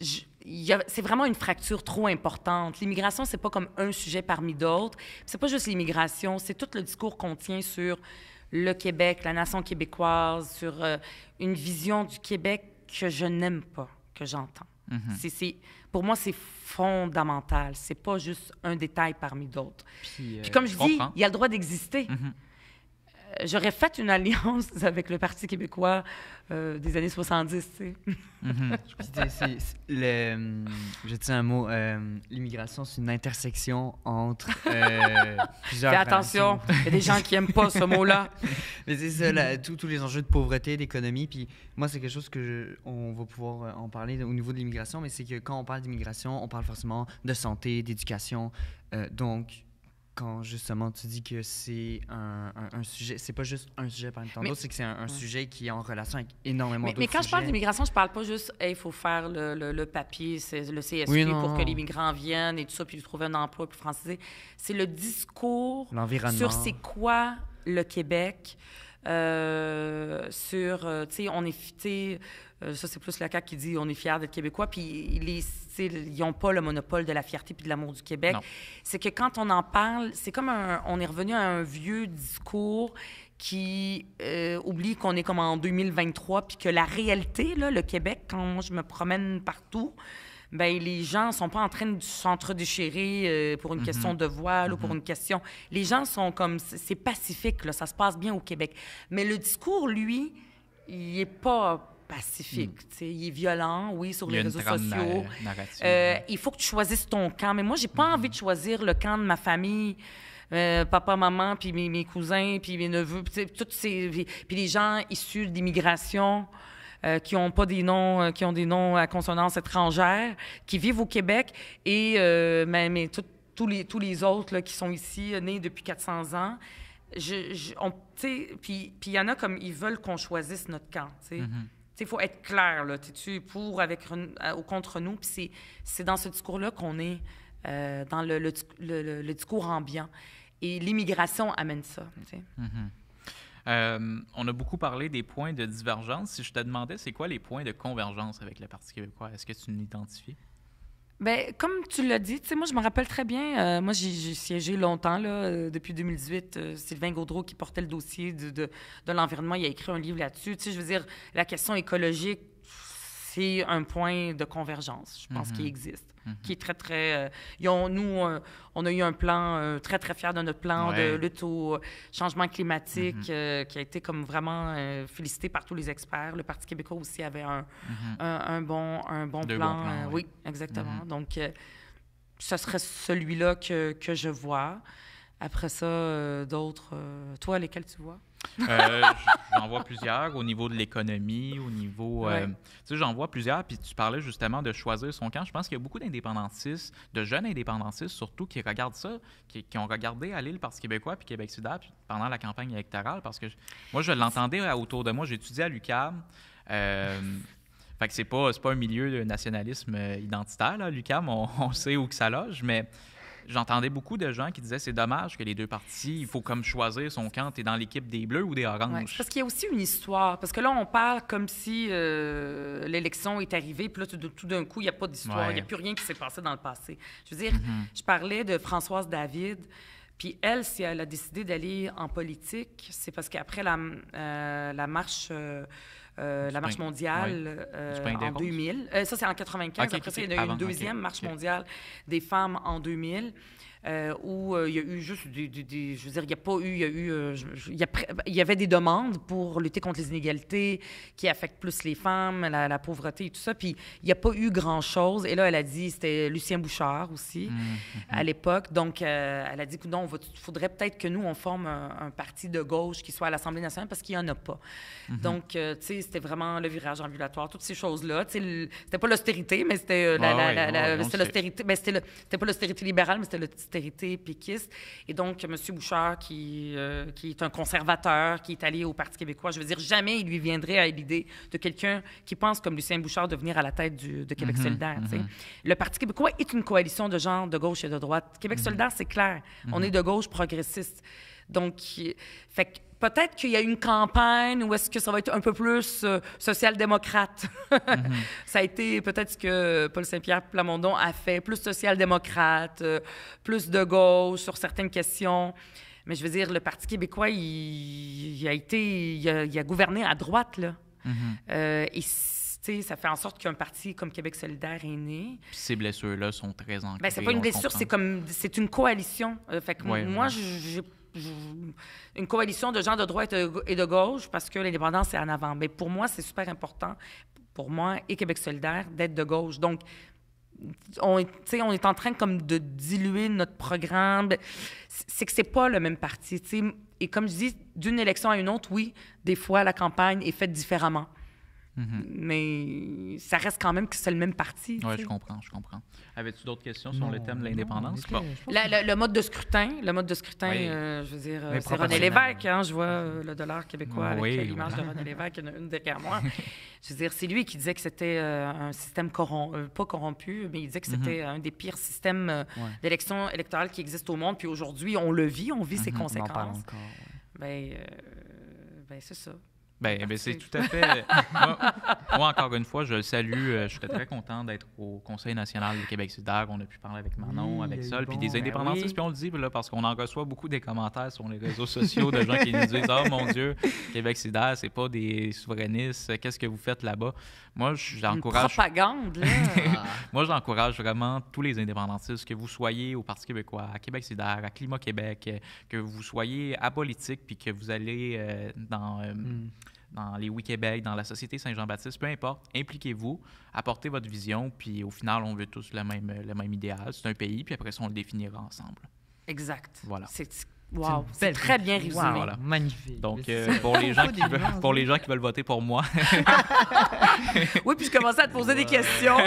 c'est vraiment une fracture trop importante. L'immigration, c'est pas comme un sujet parmi d'autres. C'est pas juste l'immigration, c'est tout le discours qu'on tient sur le Québec, la nation québécoise, sur euh, une vision du Québec que je n'aime pas, que j'entends. Mm-hmm. pour moi, c'est fondamental. C'est pas juste un détail parmi d'autres. Puis, euh, comme je, dis, il y a le droit d'exister. Mm-hmm j'aurais fait une alliance avec le Parti québécois euh, des années 70, tu sais. Mhm. je euh, un mot, euh, l'immigration, c'est une intersection entre plusieurs Fais attention, il y a des gens qui n'aiment pas ce mot-là. Mais c'est ça, tous les enjeux de pauvreté, d'économie, puis moi, c'est quelque chose que on va pouvoir en parler au niveau de l'immigration, mais c'est que quand on parle d'immigration, on parle forcément de santé, d'éducation, donc quand justement tu dis que c'est un, un, sujet, c'est pas juste un sujet par exemple, c'est que c'est un, sujet qui est en relation avec énormément d'autres Mais quand je parle d'immigration, je parle pas juste il faut faire le, le, papier, le CSP pour que les migrants viennent et tout ça, puis trouver un emploi, puis franciser. C'est le discours sur c'est quoi le Québec, euh, sur, euh, tu sais, on est, euh, ça, c'est plus la CAQ qui dit on est fiers d'être québécois. Puis ils n'ont pas le monopole de la fierté puis de l'amour du Québec. C'est que quand on en parle, c'est comme on est revenu à un vieux discours qui euh, oublie qu'on est comme en 2023 puis que la réalité, là, le Québec, quand je me promène partout, ben les gens sont pas en train de s'entre-déchirer euh, pour une mm-hmm. question de voile ou pour mm-hmm. une question. Les gens sont comme c'est pacifique là, ça se passe bien au Québec. Mais le discours lui, il est pas pacifique. Hmm. sais, Il est violent, oui, sur les réseaux sociaux. Euh, il faut que tu choisisses ton camp. Mais moi, j'ai pas hmm. envie de choisir le camp de ma famille. Euh, papa, maman, puis mes, cousins, puis mes neveux, puis ces... les gens issus d'immigration euh, qui ont pas des noms, qui ont des noms à consonance étrangère, qui vivent au Québec et tous les tous les autres là, qui sont ici nés depuis 400 ans je, puis il y en a comme ils veulent qu'on choisisse notre camp, tu sais. Mm-hmm. Il faut être clair, là. tu pour, avec, euh, ou contre nous? Puis c'est dans ce discours-là qu'on est, euh, dans le, le, discours ambiant. Et l'immigration amène ça. Mm-hmm. Euh, on a beaucoup parlé des points de divergence. Si je te demandais, c'est quoi les points de convergence avec la partie québécoise? Est-ce que tu l'identifies? Bien, comme tu l'as dit, moi, je me rappelle très bien, euh, moi, j'ai siégé longtemps, là, euh, depuis 2018, euh, Sylvain Gaudreau qui portait le dossier de, de, de l'environnement, il a écrit un livre là-dessus. Je veux dire, la question écologique, c'est un point de convergence, je pense, qu'il qui mhm. existe, mhm. qui est très, très... Euh, nous, euh, on a eu un plan, euh, très, très fier de notre plan de lutte au changement climatique, mhm. qui a été comme vraiment félicité par tous les experts. Le Parti québécois aussi avait un, un, bon, un bon plan. oui. exactement. Donc, ce serait celui-là que, que, je vois. Après ça, d'autres... toi, lesquels tu vois? Euh, j'en vois plusieurs au niveau de l'économie, au niveau. Euh, tu sais, j'en vois plusieurs. Puis tu parlais justement de choisir son camp. Je pense qu'il y a beaucoup d'indépendantistes, de jeunes indépendantistes surtout, qui regardent ça, qui, ont regardé à l'île parce québécois puis Québec solidaire pendant la campagne électorale. Parce que moi, je l'entendais autour de moi. J'étudiais à l'UQAM. Euh, fait que c'est pas, pas un milieu de nationalisme euh, identitaire, là, l'UQAM, on, sait où que ça loge, mais J'entendais beaucoup de gens qui disaient c'est dommage que les deux parties, il faut comme choisir son camp, t'es dans l'équipe des Bleus ou des Oranges. parce qu'il y a aussi une histoire. Parce que là, on parle comme si euh, l'élection est arrivée, puis là, tout, d'un coup, il n'y a pas d'histoire, il n'y a plus rien qui s'est passé dans le passé. Je veux dire, mm-hmm. je parlais de Françoise David. Puis elle, si elle a décidé d'aller en politique, c'est parce qu'après la, euh, la marche euh, euh, la marche mondiale euh, en 2000. Euh, ça, c'est en 95. Après ça, il y a eu une deuxième marche mondiale des femmes en 2000. Euh, où euh, il y a eu juste des, Je veux dire, il n'y a pas eu. Il y, a eu, euh, il, y avait des demandes pour lutter contre les inégalités qui affectent plus les femmes, la, pauvreté et tout ça. Puis il n'y a pas eu grand-chose. Et là, elle a dit, c'était Lucien Bouchard aussi, mmh, mmh. à l'époque. Donc, elle a dit, non, il faudrait peut-être que nous, on forme un, parti de gauche qui soit à l'Assemblée nationale parce qu'il n'y en a pas. Mmh. Donc, tu sais, c'était vraiment le virage ambulatoire, toutes ces choses-là. Tu sais, C'était pas l'austérité, mais c'était l'austérité. c'était pas l'austérité libérale, mais c'était et donc, M. Bouchard, qui, euh, qui est un conservateur, qui est allé au Parti québécois, je veux dire, jamais il lui viendrait à l'idée de quelqu'un qui pense, comme Lucien Bouchard, de venir à la tête du, de Québec mhm. solidaire. Mhm. Le Parti québécois est une coalition de gens de gauche et de droite. Québec mhm. solidaire, c'est clair. On est de gauche progressiste. Donc, fait peut-être qu'il y a une campagne où est-ce que ça va être un peu plus euh, social-démocrate. Mm-hmm. Ça a été peut-être ce que Paul Saint-Pierre Plamondon a fait, plus social-démocrate, euh, plus de gauche sur certaines questions. Mais je veux dire, le Parti québécois, il, a été, il a, gouverné à droite, là. Mm -hmm. ça fait en sorte qu'un parti comme Québec solidaire est né. ces blessures-là sont très ancrées. Ben, c'est pas une blessure, c'est comme c'est une coalition. fait que moi, j'ai une coalition de gens de droite et de gauche parce que l'indépendance est en avant. Mais pour moi, c'est super important, pour moi et Québec solidaire, d'être de gauche. Donc, on est, en train comme de diluer notre programme. C'est que c'est pas le même parti. Et comme je dis, d'une élection à une autre, oui, des fois, la campagne est faite différemment. Mhm. Mais ça reste quand même que c'est le même parti. Oui, je comprends, je comprends. Avais-tu d'autres questions sur le thème de l'indépendance? Le, mode de scrutin, le mode de scrutin, euh, je veux dire, euh, c'est René Lévesque. Hein, je vois mhm. euh, le dollar québécois avec l'image de René Lévesque, une, une derrière moi. je veux dire, c'est lui qui disait que c'était un système pas corrompu, mais il disait que c'était mhm. un des pires systèmes d'élection électorale qui existe au monde. Puis aujourd'hui, on le vit, on vit ses conséquences. Ben, ben c'est ça. Ben, ben c'est tout à fait. Euh, moi, encore une fois, je le salue. Euh, je suis très content d'être au Conseil national du Québec solidaire. On a pu parler avec Manon, avec Sol, puis des ben indépendantistes. Puis on le dit, parce qu'on en reçoit beaucoup des commentaires sur les réseaux sociaux de gens qui nous disent Oh mon Dieu, Québec solidaire, c'est pas des souverainistes. Qu'est-ce que vous faites là-bas moi, j'encourage. propagande, là. Moi, j'encourage vraiment tous les indépendantistes, que vous soyez au Parti québécois, à Québec solidaire, à Climat Québec, euh, que vous soyez apolitique, puis que vous allez euh, dans. Euh, mm. dans les Québec, dans la Société Saint-Jean-Baptiste, peu importe, impliquez-vous, apportez votre vision, puis au final, on veut tous le même, le même idéal. C'est un pays, puis après ça, on le définira ensemble. Exact. Voilà. C'est Wow, c'est très bien résumé. Magnifique. Donc, euh, pour, les gens qui veulent, pour les hein. gens qui veulent voter pour moi. oui, puis je commençais à te poser des questions.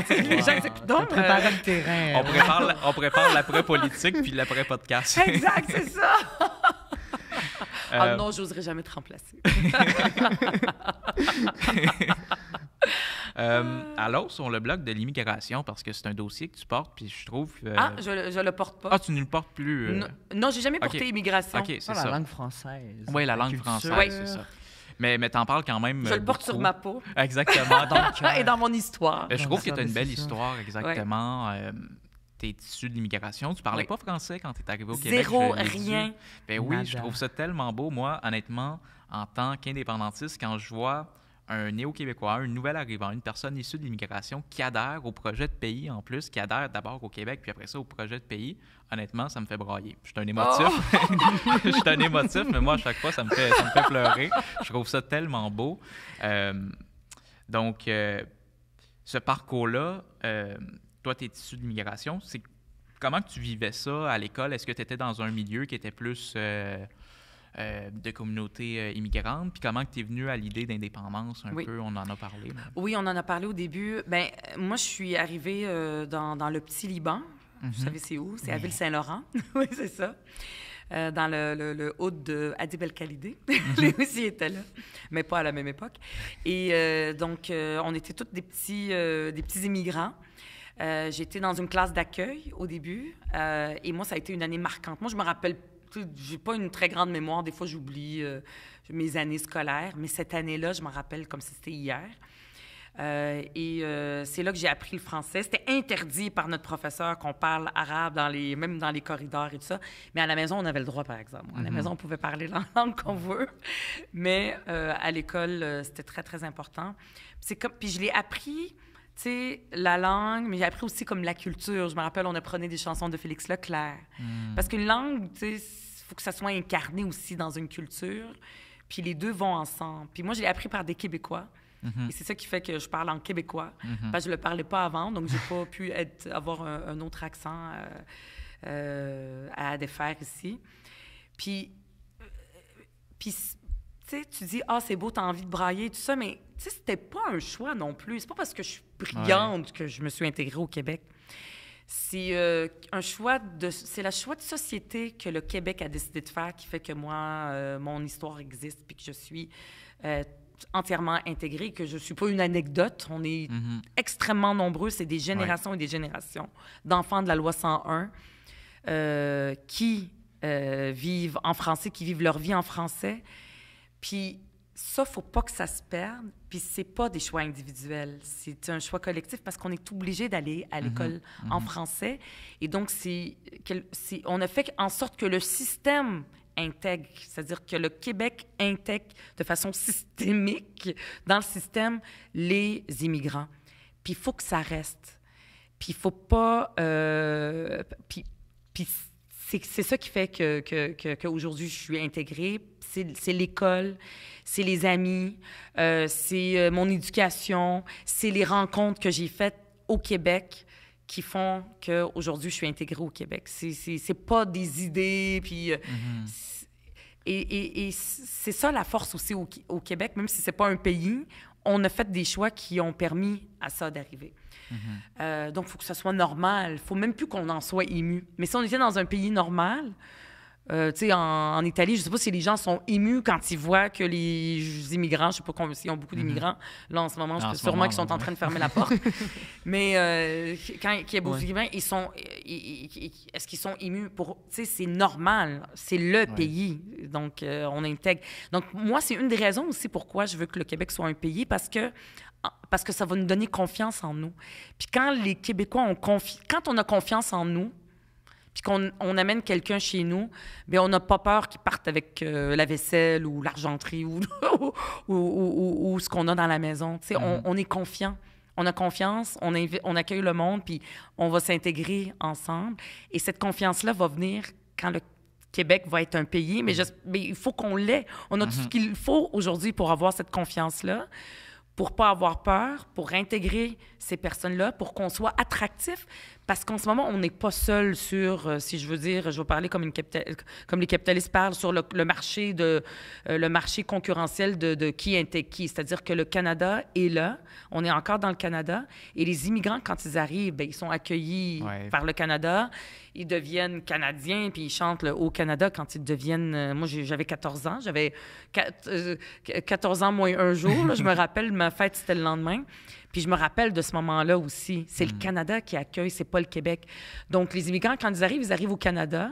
donc, on prépare euh, le terrain. On hein. prépare, on prépare l'après-politique puis l'après-podcast. exact, c'est ça. Ah euh, non, j'oserais jamais te remplacer. Euh, ah. sur le blog de l'immigration parce que c'est un dossier que tu portes, puis je trouve. Euh, ah, je, je le porte pas. Ah, tu ne le portes plus. Euh. Non, j'ai jamais porté immigration. Ok, c'est ça. La langue française. Oui, la, langue française, c'est ça. Mais, mais t'en parles quand même. Je le porte sur ma peau. Exactement. Et dans mon histoire. Je trouve que tu as une belle histoire, exactement t'es issu de l'immigration. Tu parlais pas français quand tu es arrivé au Québec. Zéro, rien. Ben oui, je trouve ça tellement beau. Moi, honnêtement, en tant qu'indépendantiste, quand je vois un néo-québécois, un nouvel arrivant, une personne issue de l'immigration qui adhère au projet de pays en plus, qui adhère d'abord au Québec, puis après ça au projet de pays, honnêtement, ça me fait brailler. Je suis un émotif. Oh! je suis un émotif, mais moi, à chaque fois, ça me fait, ça me fait pleurer. Je trouve ça tellement beau. Euh, donc, euh, ce parcours-là, euh, toi, tu es de C'est comment tu vivais ça à l'école? Est-ce que tu étais dans un milieu qui était plus euh, euh, de communauté immigrantes euh, immigrante? Puis comment tu es venu à l'idée d'indépendance un peu? On en a parlé. Oui, on en a parlé au début. Ben, moi, je suis arrivée dans, le petit Liban. Vous mhm. savez, c'est où? C'est à Ville-Saint-Laurent. oui, c'est ça. dans le, le, haut de Adib El mhm. aussi était là, mais pas à la même époque. Et donc, on était tous des petits, des petits immigrants. Euh, j'étais dans une classe d'accueil au début euh, et moi, ça a été une année marquante. Moi, je me rappelle, j'ai pas une très grande mémoire. Des fois, j'oublie euh, mes années scolaires, mais cette année-là, je m'en rappelle comme si c'était hier. et c'est là que j'ai appris le français. C'était interdit par notre professeur qu'on parle arabe, dans les, même dans les corridors et tout ça. Mais à la maison, on avait le droit, par exemple. À la mm-hmm. maison, on pouvait parler la langue qu'on veut. Mais à l'école, c'était très, très important. puis je l'ai appris tu sais, la langue, mais j'ai appris aussi comme la culture. Je me rappelle, on apprenait des chansons de Félix Leclerc. Hmm. Parce qu'une langue, tu sais, faut que ça soit incarné aussi dans une culture. Puis les deux vont ensemble. Puis moi, je l'ai appris par des Québécois. Mm-hmm. Et c'est ça qui fait que je parle en québécois. Mm-hmm. Parce que je le parlais pas avant, donc n'ai pas pu être, avoir un, autre accent euh, euh, à défaire ici. Puis, euh, puis tu sais, tu dis, ah, c'est beau, t'as envie de brailler, tout ça, mais tu sais, c'était pas un choix non plus. C'est pas parce que je suis brillante que je me suis intégrée au Québec. C'est euh, un choix de, c'est la choix de société que le Québec a décidé de faire qui fait que moi, euh, mon histoire existe puis que je suis euh, entièrement intégrée, que je suis pas une anecdote. On est mm-hmm. extrêmement nombreux, c'est des générations et des générations d'enfants de la loi 101 qui vivent en français, qui vivent leur vie en français puis ça, faut pas que ça se perde. Puis c'est pas des choix individuels, c'est un choix collectif parce qu'on est obligé d'aller à mhm. l'école en mhm. français. Et donc, c'est, on a fait en sorte que le système intègre, c'est-à-dire que le Québec intègre de façon systémique dans le système les immigrants. Puis il faut que ça reste. Puis il faut pas. Euh, puis, puis c'est ça qui fait que, qu'aujourd'hui je suis intégrée. C'est, l'école, c'est les amis, euh, c'est euh, mon éducation, c'est les rencontres que j'ai faites au Québec qui font qu'aujourd'hui je suis intégrée au Québec. C'est, pas des idées, puis. Euh, mm-hmm. Et, c'est ça la force aussi au, au Québec, même si c'est pas un pays, on a fait des choix qui ont permis à ça d'arriver. Mhm. Euh, donc, il faut que ce soit normal. Il faut même plus qu'on en soit ému. Mais si on était dans un pays normal, euh, tu sais, en, Italie, je sais pas si les gens sont émus quand ils voient que les immigrants, je sais pas s'ils ont beaucoup mhm. d'immigrants, là, en ce moment, sûrement qu'ils sont en train de fermer la porte. Mais euh, quand il y a beaucoup d'immigrants, ils Est-ce qu'ils sont émus pour... Tu sais, c'est normal. C'est le pays. Donc, euh, on intègre. Donc, moi, c'est une des raisons aussi pourquoi je veux que le Québec soit un pays, parce que parce que ça va nous donner confiance en nous. Puis quand les Québécois ont confiance... quand on a confiance en nous, puis qu'on amène quelqu'un chez nous, bien, on n'a pas peur qu'il parte avec euh, la vaisselle ou l'argenterie ou, ou, ce qu'on a dans la maison. Tu sais, on, mhm. est confiant. On a confiance, on, on accueille le monde, puis on va s'intégrer ensemble. Et cette confiance-là va venir quand le Québec va être un pays, mais, mhm. il faut qu'on l'ait. On a tout ce mhm. qu'il faut aujourd'hui pour avoir cette confiance-là, pour pas avoir peur, pour intégrer ces personnes-là, pour qu'on soit attractif. Parce qu'en ce moment, on n'est pas seul sur, euh, si je veux dire, je veux parler comme, une comme les capitalistes parlent, sur le, marché, de, euh, le marché concurrentiel de, qui était qui. C'est-à-dire que le Canada est là, on est encore dans le Canada, et les immigrants, quand ils arrivent, ben, ils sont accueillis par le Canada, ils deviennent Canadiens, puis ils chantent le Haut Canada quand ils deviennent... Euh, moi, j'avais 14 ans, j'avais 14 ans moins un jour, je me rappelle, ma fête, c'était le lendemain je me rappelle de ce moment-là aussi. C'est le mm. Canada qui accueille, c'est pas le Québec. Donc, les immigrants, quand ils arrivent, ils arrivent au Canada.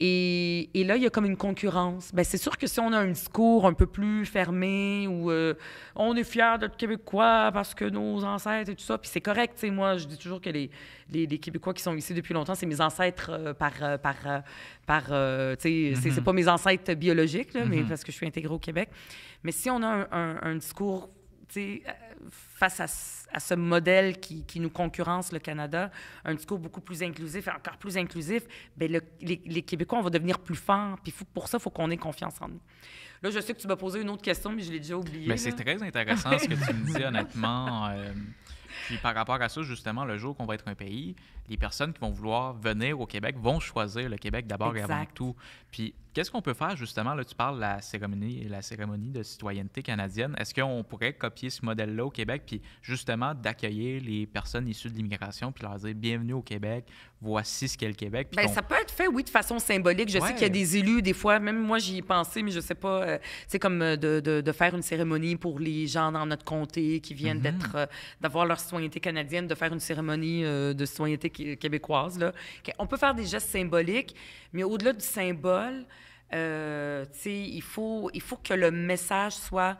Et, là, il y a comme une concurrence. Bien, c'est sûr que si on a un discours un peu plus fermé ou euh, on est fier d'être Québécois parce que nos ancêtres et tout ça, puis c'est correct. sais, moi, je dis toujours que les, les, Québécois qui sont ici depuis longtemps, c'est mes ancêtres euh, par. Euh, par, par c'est, mm-hmm. pas mes ancêtres biologiques, là, mais mm-hmm. parce que je suis intégrée au Québec. Mais si on a un, un, un discours face à, ce modèle qui, nous concurrence, le Canada, un discours beaucoup plus inclusif, encore plus inclusif, bien, les, Québécois, on va devenir plus forts. Puis pour ça, il faut qu'on ait confiance en nous. Là, je sais que tu m'as posé une autre question, mais je l'ai déjà oubliée. Mais c'est très intéressant ce que tu me dis, honnêtement. Euh, puis par rapport à ça, justement, le jour qu'on va être un pays, les personnes qui vont vouloir venir au Québec vont choisir le Québec d'abord et avant tout. Puis Qu'est-ce qu'on peut faire justement? Là, tu parles de la cérémonie, la cérémonie de citoyenneté canadienne. Est-ce qu'on pourrait copier ce modèle-là au Québec, puis justement d'accueillir les personnes issues de l'immigration, puis leur dire bienvenue au Québec, voici ce qu'est le Québec? Bien, ça peut être fait, oui, de façon symbolique. Je sais qu'il y a des élus, des fois, même moi j'y ai pensé, mais je sais pas, tu euh, c'est comme euh, de, de, faire une cérémonie pour les gens dans notre comté qui viennent mhm. d'être, euh, d'avoir leur citoyenneté canadienne, de faire une cérémonie de citoyenneté québécoise. Là. On peut faire des gestes symboliques, mais au-delà du symbole, euh, il, faut, il faut que le message soit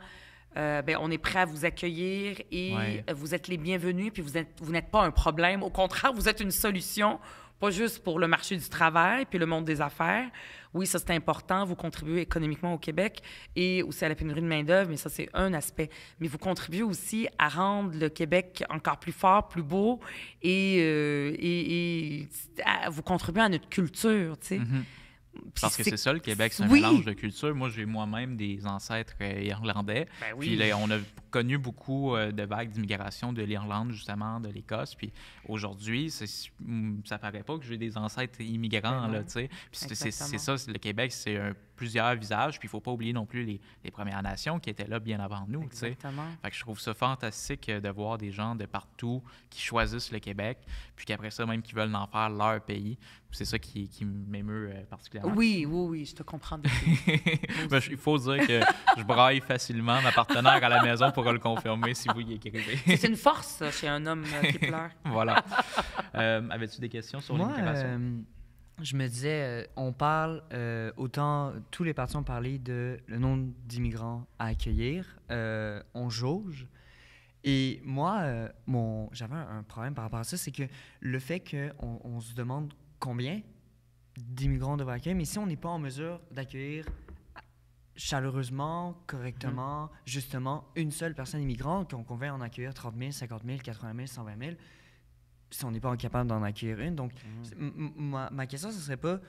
euh, ben, on est prêt à vous accueillir et vous êtes les bienvenus, puis vous, vous n'êtes pas un problème. Au contraire, vous êtes une solution, pas juste pour le marché du travail puis le monde des affaires. Oui, ça c'est important, vous contribuez économiquement au Québec et aussi à la pénurie de main-d'œuvre, mais ça c'est un aspect. Mais vous contribuez aussi à rendre le Québec encore plus fort, plus beau et, euh, vous contribuez à notre culture, tu sais. Mm-hmm. Parce que c'est ça, le Québec, c'est un mélange de cultures. Moi, j'ai moi-même des ancêtres euh, irlandais. Ben puis on a connu beaucoup euh, de vagues d'immigration de l'Irlande, justement, de l'Écosse. Puis aujourd'hui, hum, ça paraît pas que j'ai des ancêtres immigrants, ben là, tu sais. Puis c'est ça, le Québec, c'est plusieurs visages. Puis il faut pas oublier non plus les, Premières Nations qui étaient là bien avant nous, tu sais. Exactement. Fait que je trouve ça fantastique euh, de voir des gens de partout qui choisissent le Québec, puis qu'après ça, même qui veulent en faire leur pays. C'est ça qui m'émeut particulièrement. Oui, oui, oui, je te comprends. bien. il faut dire que je braille facilement ma partenaire à la maison pourra le confirmer si vous y écrivez. C'est une force chez un homme euh, qui pleure. voilà. Euh, Avais-tu des questions sur l'immigration? Euh, je me disais, euh, on parle euh, autant, tous les partis ont parlé de le nombre d'immigrants à accueillir. on jauge. Et moi, mon, j'avais un problème par rapport à ça, c'est que le fait qu'on on se demande combien, d'immigrants devraient accueillir, mais si on n'est pas en mesure d'accueillir chaleureusement, correctement, mm-hmm. justement, une seule personne immigrante, qu'on convainc en accueillir 30 000, 50 000, 80 000, 120 000, si on n'est pas capable d'en accueillir une. Donc, mm-hmm. ma, question, ce serait pas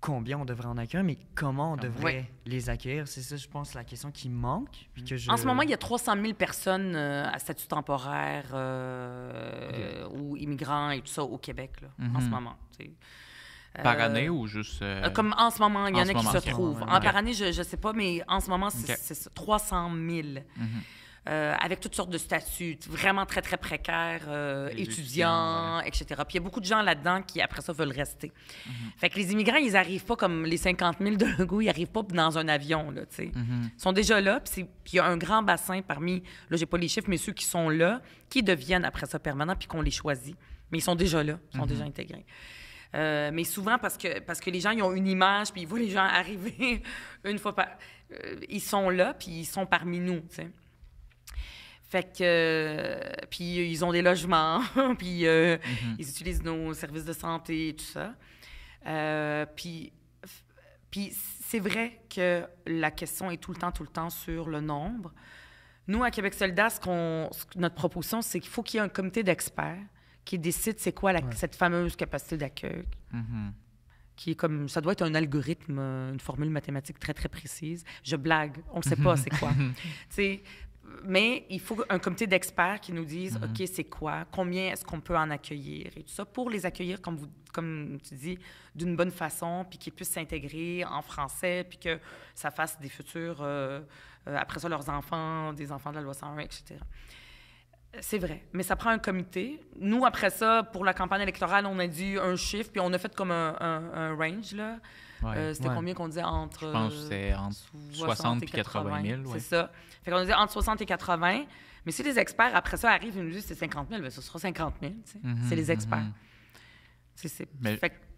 combien on devrait en accueillir, mais comment on ah, devrait les accueillir. C'est ça, je pense, la question qui manque. Mm-hmm. que En ce moment, il y a 300 000 personnes euh, à statut temporaire euh, ou immigrants et tout ça au Québec, là, en ce moment. Par euh, année ou juste. Euh, euh, comme en ce moment, il y en, a qui se trouvent. En par année, je ne sais pas, mais en ce moment, c'est 300 000. Mm-hmm. avec toutes sortes de statuts, vraiment très, très précaires, étudiants, etc. Puis il y a beaucoup de gens là-dedans qui, après ça, veulent rester. Mm-hmm. Fait que les immigrants, ils n'arrivent pas comme les 50 000 de Legault, ils n'arrivent pas dans un avion, là, tu sais. Mm-hmm. Ils sont déjà là, puis il y a un grand bassin parmi, là, n'ai pas les chiffres, mais ceux qui sont là, qui deviennent après ça permanents, puis qu'on les choisit. Mais ils sont déjà là, ils sont déjà intégrés. Euh, mais souvent, parce que, parce que les gens, ils ont une image, puis ils voient les gens arriver une fois par... Euh, ils sont là, puis ils sont parmi nous, tu sais. Fait que... Euh, puis ils ont des logements, puis mm-hmm. ils utilisent nos services de santé et tout ça. puis... Puis c'est vrai que la question est tout le temps, tout le temps sur le nombre. Nous, à Québec Soldat, notre proposition, c'est qu'il faut qu'il y ait un comité d'experts qui décide c'est quoi cette fameuse capacité d'accueil. Mm-hmm. Qui est comme, ça doit être un algorithme, euh, une formule mathématique très, très précise. Je blague, on ne sait pas c'est quoi. mais il faut un comité d'experts qui nous dise, mm-hmm. OK, c'est quoi? Combien est-ce qu'on peut en accueillir? Et tout ça pour les accueillir, comme, vous, comme tu dis, d'une bonne façon, puis qu'ils puissent s'intégrer en français, puis que ça fasse des futurs, euh, euh, après ça, leurs enfants, des enfants de la loi 101, etc. C'est vrai, mais ça prend un comité. Nous, après ça, pour la campagne électorale, on a dit un chiffre, puis on a fait comme un, range, là. Euh, c'était combien qu'on disait entre... Je pense c'est euh, entre 60, et 80 000. C'est ça. Fait qu'on disait entre 60 et 80. Mais si les experts, après ça, arrivent et nous disent c'est 50 000, bien, ce sera 50 000, mhm, c'est les mhm. experts. C'est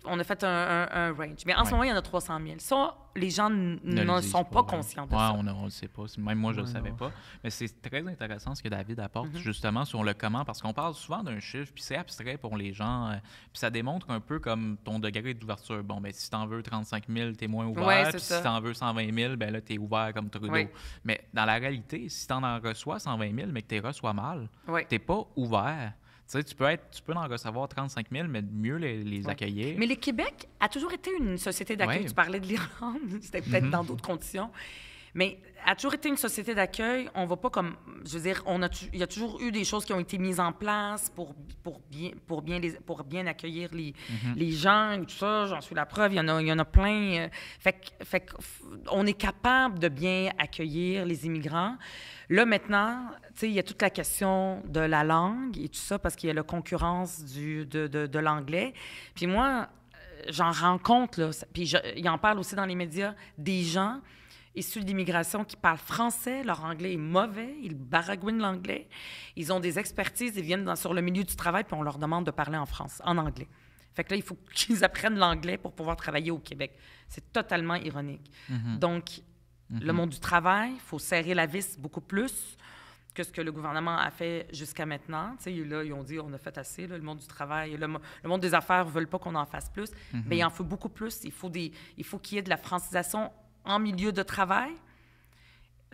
on a fait un, range. Mais en ce moment, il y en a 300 000. Ça, les gens ne sont pas, hein. conscients de ça. On ne le sait pas. Même moi, je ne le savais pas. Mais c'est très intéressant ce que David apporte, mm-hmm. justement, sur le comment, parce qu'on parle souvent d'un chiffre, puis c'est abstrait pour les gens. Euh, puis ça démontre un peu comme ton degré d'ouverture. Bon, mais ben, si tu en veux 35 000, tu es moins ouvert. puis si tu en veux 120 000, ben là, tu es ouvert comme Trudeau. Mais dans la réalité, si tu en reçois 120 000, mais que tu reçois mal, tu n'es pas ouvert. Tu tu peux, être, tu peux en recevoir 35 000, mais mieux les, les accueillir. Mais le Québec a toujours été une société d'accueil. Tu parlais de l'Irlande, c'était peut-être mm-hmm. dans d'autres conditions. Mais a toujours été une société d'accueil. On va pas comme, je veux dire, on a il y a toujours eu des choses qui ont été mises en place pour pour bien pour bien pour bien accueillir les, mhm. les gens tout ça. J'en suis la preuve. Il y en a il y en a plein. Euh. Fait, fait on est capable de bien accueillir les immigrants. Là maintenant, tu sais, il y a toute la question de la langue et tout ça parce qu'il y a la concurrence du de, de, de l'anglais. Puis moi, euh, j'en rencontre là, puis en parle aussi dans les médias des gens issus de l'immigration qui parlent français, leur anglais est mauvais, ils baragouinent l'anglais, ils ont des expertises, ils viennent sur le milieu du travail, puis on leur demande de parler en France, en anglais. Fait que là, il faut qu'ils apprennent l'anglais pour pouvoir travailler au Québec. C'est totalement ironique. Mhm. Donc, mhm. le monde du travail, il faut serrer la vis beaucoup plus que ce que le gouvernement a fait jusqu'à maintenant. Tu sais, là, ils ont dit on a fait assez, le monde du travail, le, monde des affaires ne veulent pas qu'on en fasse plus. Mhm. Mais il en faut beaucoup plus. Il faut, il faut qu'il y ait de la francisation en milieu de travail.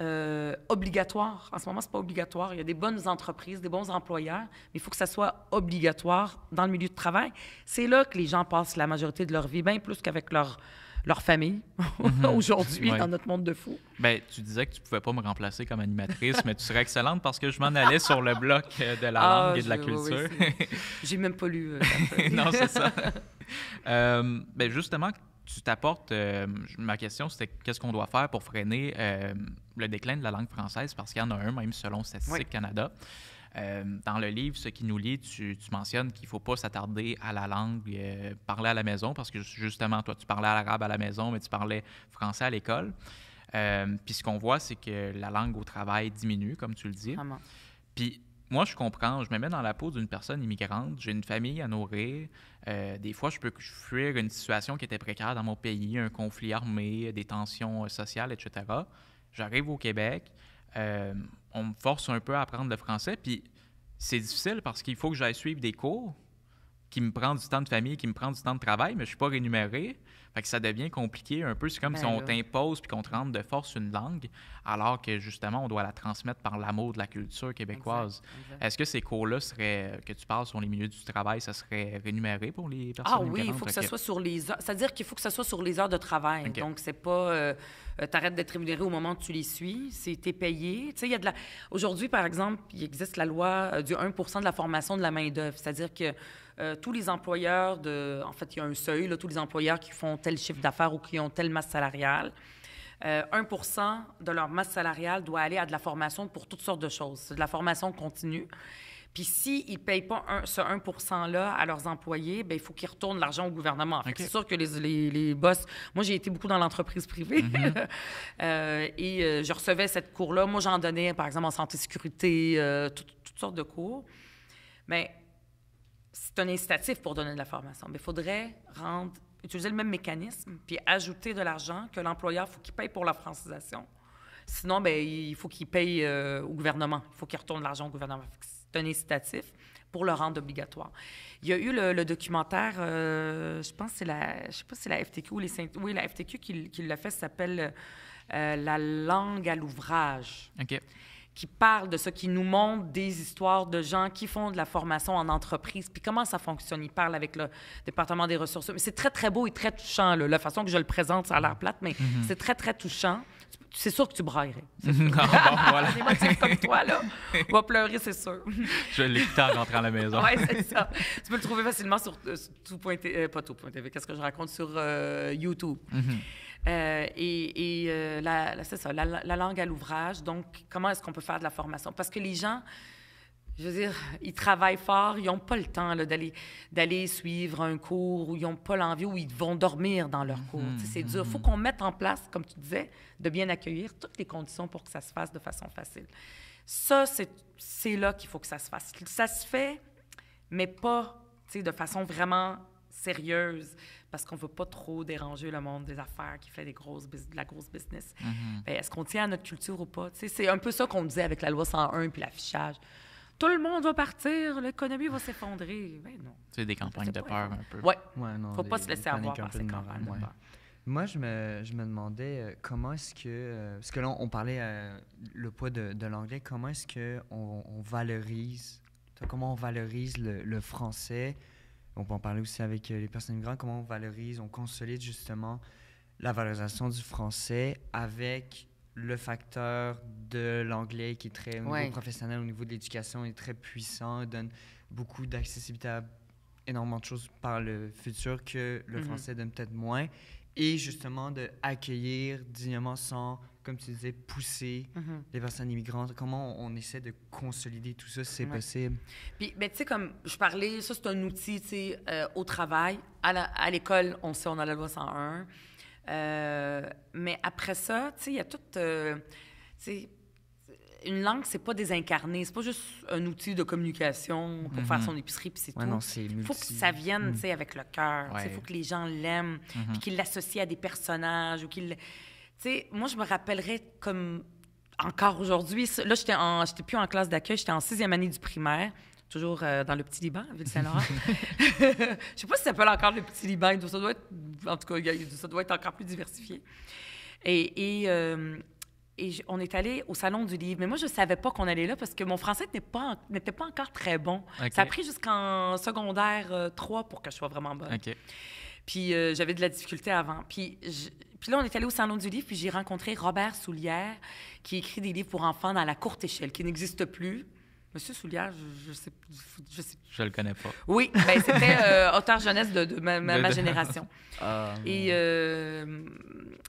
Euh, obligatoire. En ce moment, ce n'est pas obligatoire. Il y a des bonnes entreprises, des bons employeurs, mais il faut que ça soit obligatoire dans le milieu de travail. C'est là que les gens passent la majorité de leur vie, bien plus qu'avec leur, leur famille mhm. aujourd'hui dans notre monde de fous. Ben, tu disais que tu pouvais pas me remplacer comme animatrice, mais tu serais excellente parce que je m'en allais sur le bloc euh, de la ah, langue et de la culture. Oui, J'ai même pas lu. Euh, non, c'est ça. euh, ben justement, tu t'apportes. Euh, ma question, c'était qu'est-ce qu'on doit faire pour freiner euh, le déclin de la langue française, parce qu'il y en a un, même selon Statistique Canada. Euh, dans le livre, Ce qui nous lit, tu, mentionnes qu'il ne faut pas s'attarder à la langue parler à la maison, parce que justement, toi, tu parlais arabe à la maison, mais tu parlais français à l'école. Puis ce qu'on voit, c'est que la langue au travail diminue, comme tu le dis. Puis moi, je comprends. Je me mets dans la peau d'une personne immigrante. J'ai une famille à nourrir. Euh, des fois, je peux fuir une situation qui était précaire dans mon pays, un conflit armé, des tensions euh, sociales, etc. J'arrive au Québec. Euh, on me force un peu à apprendre le français. Puis c'est difficile parce qu'il faut que j'aille suivre des cours qui me prend du temps de famille, qui me prend du temps de travail, mais je ne suis pas rémunéré. Fait que ça devient compliqué un peu. C'est comme ben si on t'impose puis qu'on te rentre de force une langue, alors que justement, on doit la transmettre par l'amour de la culture québécoise. Est-ce que ces cours-là seraient, euh, que tu parles sur les milieux du travail, ça serait rémunéré pour les personnes? Ah oui, il faut que ça soit sur les heures. C'est-à-dire qu'il faut que ça soit sur les heures de travail. Donc, c'est pas. tu euh, euh, T'arrêtes d'être rémunéré au moment où tu les suis. C'est t'es payé. Tu sais, il y a de la. Aujourd'hui, par exemple, il existe la loi du 1 de la formation de la main-d'œuvre. C'est-à-dire que euh, tous les employeurs de... En fait, il y a un seuil, là, tous les employeurs qui font tel chiffre d'affaires ou qui ont telle masse salariale. 1 euh, de leur masse salariale doit aller à de la formation pour toutes sortes de choses. C'est de la formation continue. Puis s'ils si ne payent pas ce 1 %-là à leurs employés, bien, il faut qu'ils retournent l'argent au gouvernement. C'est sûr que les, les, les boss... Moi, j'ai été beaucoup dans l'entreprise privée mhm. euh, et je recevais cette cour-là. Moi, j'en donnais, par exemple, en santé-sécurité, toutes sortes de cours. Mais c'est un incitatif pour donner de la formation, mais il faudrait rendre, utiliser le même mécanisme, puis ajouter de l'argent que l'employeur, faut qu'il paye pour la francisation. Sinon, ben, il faut qu'il paye euh, au gouvernement, il faut qu'il retourne l'argent au gouvernement. C'est un incitatif pour le rendre obligatoire. Il y a eu le, documentaire, euh, je pense c'est la, je sais pas si la FTQ ou les oui, la FTQ qui, l'a fait, s'appelle euh, La langue à l'ouvrage qui parle de ce qui nous montre, des histoires de gens qui font de la formation en entreprise, puis comment ça fonctionne. Il parle avec le département des ressources. C'est très, très beau et très touchant. La façon que je le présente, ça a l'air plate, mais mm-hmm. c'est très, très touchant. C'est sûr que tu braillerais. C'est comme toi, là. On va pleurer, c'est sûr. Je vais l'écouter en rentrant à la maison. oui, c'est ça. Tu peux le trouver facilement sur, euh, tout tout.tv. Euh, pas tout.tv, qu'est-ce que je raconte sur euh, YouTube. Mm-hmm. Euh, et, euh, la, c'est ça, la, langue à l'ouvrage. Donc, comment est-ce qu'on peut faire de la formation? Parce que les gens, je veux dire, ils travaillent fort, ils n'ont pas le temps d'aller, d'aller suivre un cours, ou ils n'ont pas l'envie, ou ils vont dormir dans leur cours. Mm-hmm. c'est dur. Il mm-hmm. faut qu'on mette en place, comme tu disais, de bien accueillir toutes les conditions pour que ça se fasse de façon facile. Ça, c'est, là qu'il faut que ça se fasse. Ça se fait, mais pas de façon vraiment sérieuse parce qu'on veut pas trop déranger le monde des affaires qui fait des grosses de la grosse business. Mhm. Ben, est-ce qu'on tient à notre culture ou pas? C'est un peu ça qu'on disait avec la loi 101 puis l'affichage. Tout le monde va partir, l'économie va s'effondrer. Ben, c'est des campagnes de peur un peu. Oui. Ouais, Faut pas se laisser avoir par ces campagnes Moi, je me, je me demandais euh, comment est-ce que, euh, parce que là, on parlait euh, le poids de, l'anglais, comment est-ce qu'on on valorise, comment on valorise le français on peut en parler aussi avec euh, les personnes migrantes, comment on valorise, on consolide justement la valorisation du français avec le facteur de l'anglais qui est très, professionnel, au niveau de l'éducation, est très puissant, donne beaucoup d'accessibilité à énormément de choses par le futur que le mhm. français donne peut-être moins. Et justement, d'accueillir dignement sans comme tu disais, pousser mm-hmm. les personnes immigrantes, comment on, essaie de consolider tout ça si c'est possible. Puis, ben, tu sais, comme je parlais, ça, c'est un outil, tu sais, euh, au travail. À l'école, on sait, on a la loi 101. Euh, mais après ça, tu sais, il y a toute... Euh, sais, une langue, c'est pas désincarné. C'est pas juste un outil de communication pour faire mm-hmm. son épicerie, puis c'est ouais, tout. faut que ça vienne, mm. tu sais, avec le cœur. Il faut que les gens l'aiment, puis mm-hmm. qu'ils l'associent à des personnages ou qu'ils tu sais, moi, je me rappellerai comme encore aujourd'hui. Là, j'étais n'étais j'étais plus en classe d'accueil, j'étais en sixième année du primaire. Toujours euh, dans le Petit Liban, Ville-Saint-Laurent. je sais pas si ça s'appelle encore le Petit Liban. Ça doit être, en tout cas, ça doit être encore plus diversifié. Et, euh, on est allé au Salon du Livre. Mais moi, je ne savais pas qu'on allait là parce que mon français n'était pas, pas encore très bon. Ça a pris jusqu'en secondaire 3 euh, pour que je sois vraiment bonne. OK. Puis euh, j'avais de la difficulté avant. Puis, puis là, on est allé au Salon du Livre, puis j'ai rencontré Robert Soulière, qui écrit des livres pour enfants dans la courte échelle, qui n'existe plus. Monsieur Soulière, je, ne sais, je sais. Je le connais pas. Oui, ben, c'était euh, auteur jeunesse de, ma, génération. Ah. Euh,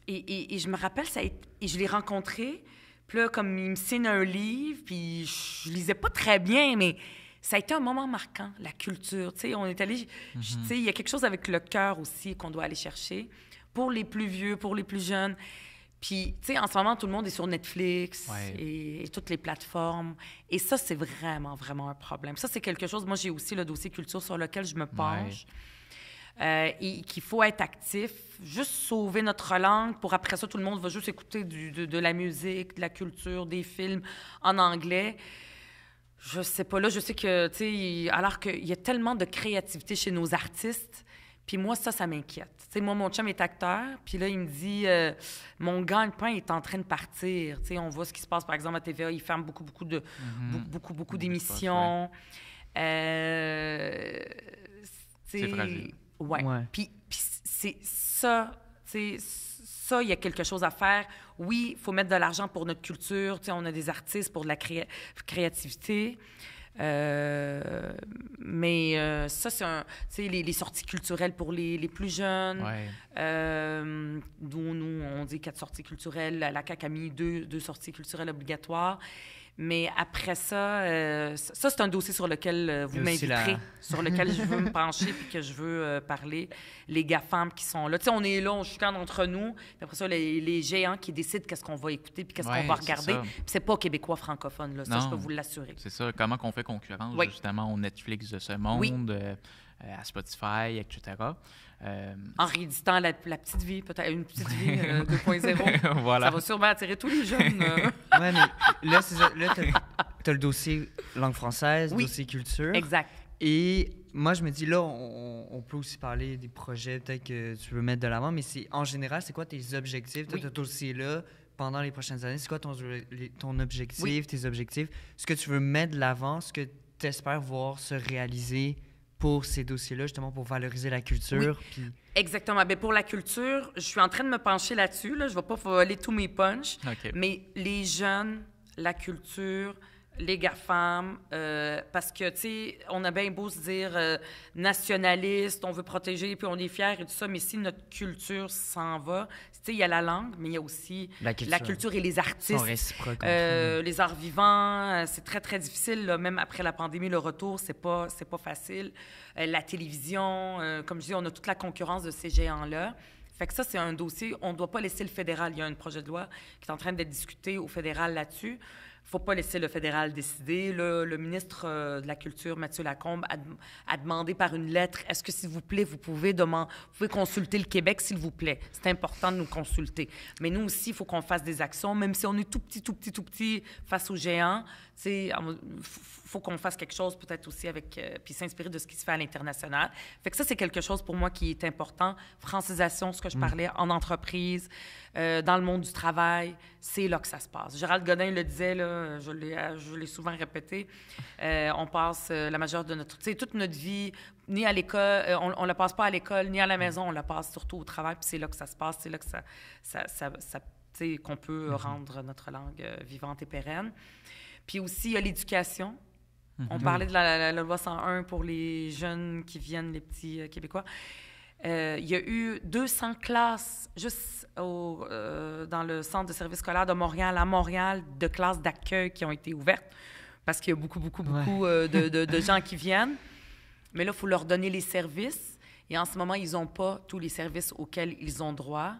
et, et, et, je me rappelle, ça et je l'ai rencontré. Puis là, comme il me signe un livre, puis je lisais pas très bien, mais ça a été un moment marquant, la culture. Tu sais, on est allé, Tu sais, il y a quelque chose avec le cœur aussi qu'on doit aller chercher pour les plus vieux, pour les plus jeunes. Puis, tu sais, en ce moment, tout le monde est sur Netflix et, toutes les plateformes. Et ça, c'est vraiment, vraiment un problème. Ça, c'est quelque chose. Moi, j'ai aussi le dossier culture sur lequel je me penche. Euh, et qu'il faut être actif, juste sauver notre langue pour après ça, tout le monde va juste écouter de, de, la musique, de la culture, des films en anglais. Je sais pas. Là, je sais que, tu sais, alors qu'il y a tellement de créativité chez nos artistes, puis moi, ça, ça m'inquiète. Tu sais, moi, mon chum est acteur, puis là, il me dit, euh, mon gagne-pain est en train de partir. Tu sais, on voit ce qui se passe, par exemple, à TVA, ils ferment beaucoup, beaucoup de, mhm. beaucoup, beaucoup, d'émissions. Euh, c'est fragile. Ouais. Puis, c'est ça, tu sais, ça, il y a quelque chose à faire oui, il faut mettre de l'argent pour notre culture. on a des artistes pour de la créativité. Euh, mais euh, ça, c'est les, sorties culturelles pour les, plus jeunes. Ouais. Euh, nous, on dit quatre sorties culturelles. La CAC a mis deux sorties culturelles obligatoires. Mais après euh, ça, ça, c'est un dossier sur lequel euh, vous m'inviterez, sur lequel je veux me pencher puis que je veux euh, parler. Les GAFAM qui sont là. Tu sais, on est là, on chicane entre nous. Puis après ça, les, géants qui décident qu'est-ce qu'on va écouter puis qu'est-ce qu'on va regarder. Puis c'est pas québécois francophone, là. Ça, je peux vous l'assurer. C'est ça. Comment qu'on fait concurrence, justement, au Netflix de ce monde, à Spotify, etc. Euh, en rééditant la, petite vie, peut-être une petite vie 2.0. Euh, voilà. Ça va sûrement attirer tous les jeunes. Euh. mais là, tu as, le dossier langue française, dossier culture. Exact. Et moi, je me dis, là, on, peut aussi parler des projets peut-être que tu veux mettre de l'avant, mais en général, c'est quoi tes objectifs de tout ce dossier-là pendant les prochaines années? C'est quoi ton, ton objectif, tes objectifs? Ce que tu veux mettre de l'avant, ce que tu espères voir se réaliser? pour ces dossiers-là, justement pour valoriser la culture. Puis... Exactement. Mais ben, pour la culture, je suis en train de me pencher là-dessus. Là. Je ne vais pas voler tous mes punchs. Mais les jeunes, la culture, les GAFAM, euh, parce que, tu sais, on a bien beau se dire euh, nationaliste, on veut protéger, puis on est fiers et tout ça, mais si notre culture s'en va, tu sais, il y a la langue, mais il y a aussi la culture, et les artistes. Euh, les arts vivants, euh, c'est très, très difficile, même après la pandémie, le retour, c'est pas, pas facile. la télévision, comme je dis, on a toute la concurrence de ces géants-là. Fait que ça, c'est un dossier, on ne doit pas laisser le fédéral. Il y a un projet de loi qui est en train d'être discuté au fédéral là-dessus faut pas laisser le fédéral décider. Le, ministre euh, de la Culture, Mathieu Lacombe, a, demandé par une lettre est-ce que, s'il vous plaît, vous pouvez, demander, vous pouvez consulter le Québec, s'il vous plaît C'est important de nous consulter. Mais nous aussi, il faut qu'on fasse des actions, même si on est tout petit, tout petit, tout petit face aux géants sais, faut qu'on fasse quelque chose peut-être aussi avec, euh, puis s'inspirer de ce qui se fait à l'international. Fait que ça, c'est quelque chose pour moi qui est important. Francisation, ce que je mm. parlais en entreprise, euh, dans le monde du travail, c'est là que ça se passe. Gérald Godin le disait, là, je l'ai euh, souvent répété, on passe la majeure de notre, tu toute notre vie, ni à l'école, on, ne la passe pas à l'école, ni à la mm. maison, on la passe surtout au travail, puis c'est là que ça se passe, c'est là que ça, ça, ça, qu'on peut mm-hmm. rendre notre langue vivante et pérenne. Puis aussi, il y a l'éducation. Mhm. On parlait de la, loi 101 pour les jeunes qui viennent, les petits euh, Québécois. Euh, il y a eu 200 classes juste euh, dans le centre de service scolaire de Montréal à Montréal de classes d'accueil qui ont été ouvertes parce qu'il y a beaucoup, beaucoup, beaucoup de, gens qui viennent. Mais là, il faut leur donner les services. Et en ce moment, ils n'ont pas tous les services auxquels ils ont droit.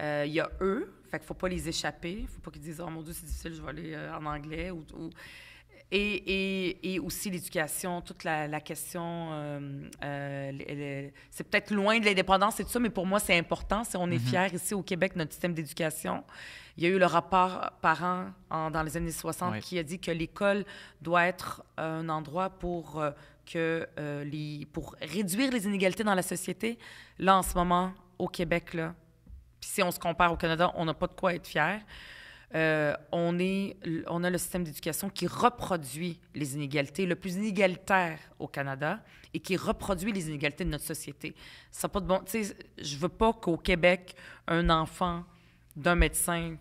Il y a eux, il ne faut pas les échapper. Il faut pas qu'ils disent, oh mon Dieu, c'est difficile, je vais aller euh, en anglais. Ou, Et, aussi l'éducation, toute la, question. Euh, euh, c'est peut-être loin de l'indépendance et tout ça, mais pour moi, c'est important. on est fier mhm. fiers ici au Québec de notre système d'éducation, il y a eu le rapport parent en, dans les années 60 qui a dit que l'école doit être un endroit pour, que, les, pour réduire les inégalités dans la société. Là, en ce moment, au Québec, là, si on se compare au Canada, on n'a pas de quoi être fier. Euh, on, est, on a le système d'éducation qui reproduit les inégalités, le plus inégalitaire au Canada, et qui reproduit les inégalités de notre société. Ça pas de bon. Tu sais, je veux pas qu'au Québec, un enfant d'un médecin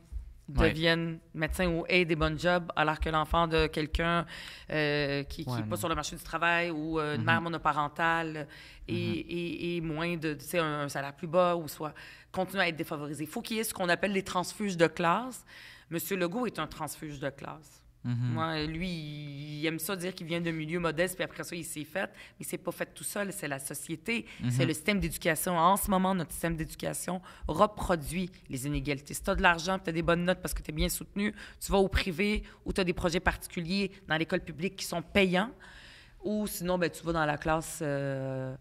devienne médecin ou ait des bonnes jobs, alors que l'enfant de quelqu'un euh, qui n'est pas sur le marché du travail ou euh, une mm-hmm. mère monoparentale et, mm-hmm. moins de, un, un, salaire plus bas ou soit continuent à être défavorisés. il faut qu'il y ait ce qu'on appelle les transfuges de classe. Monsieur Legault est un transfuge de classe. Mm-hmm. Moi, lui, il aime ça dire qu'il vient d'un milieu modeste, puis après ça, il s'est fait. Mais c'est pas fait tout seul, c'est la société, mm-hmm. c'est le système d'éducation. En ce moment, notre système d'éducation reproduit les inégalités. Si tu as de l'argent, tu as des bonnes notes parce que tu es bien soutenu, tu vas au privé ou tu as des projets particuliers dans l'école publique qui sont payants, ou sinon, ben, tu vas dans la classe. Euh,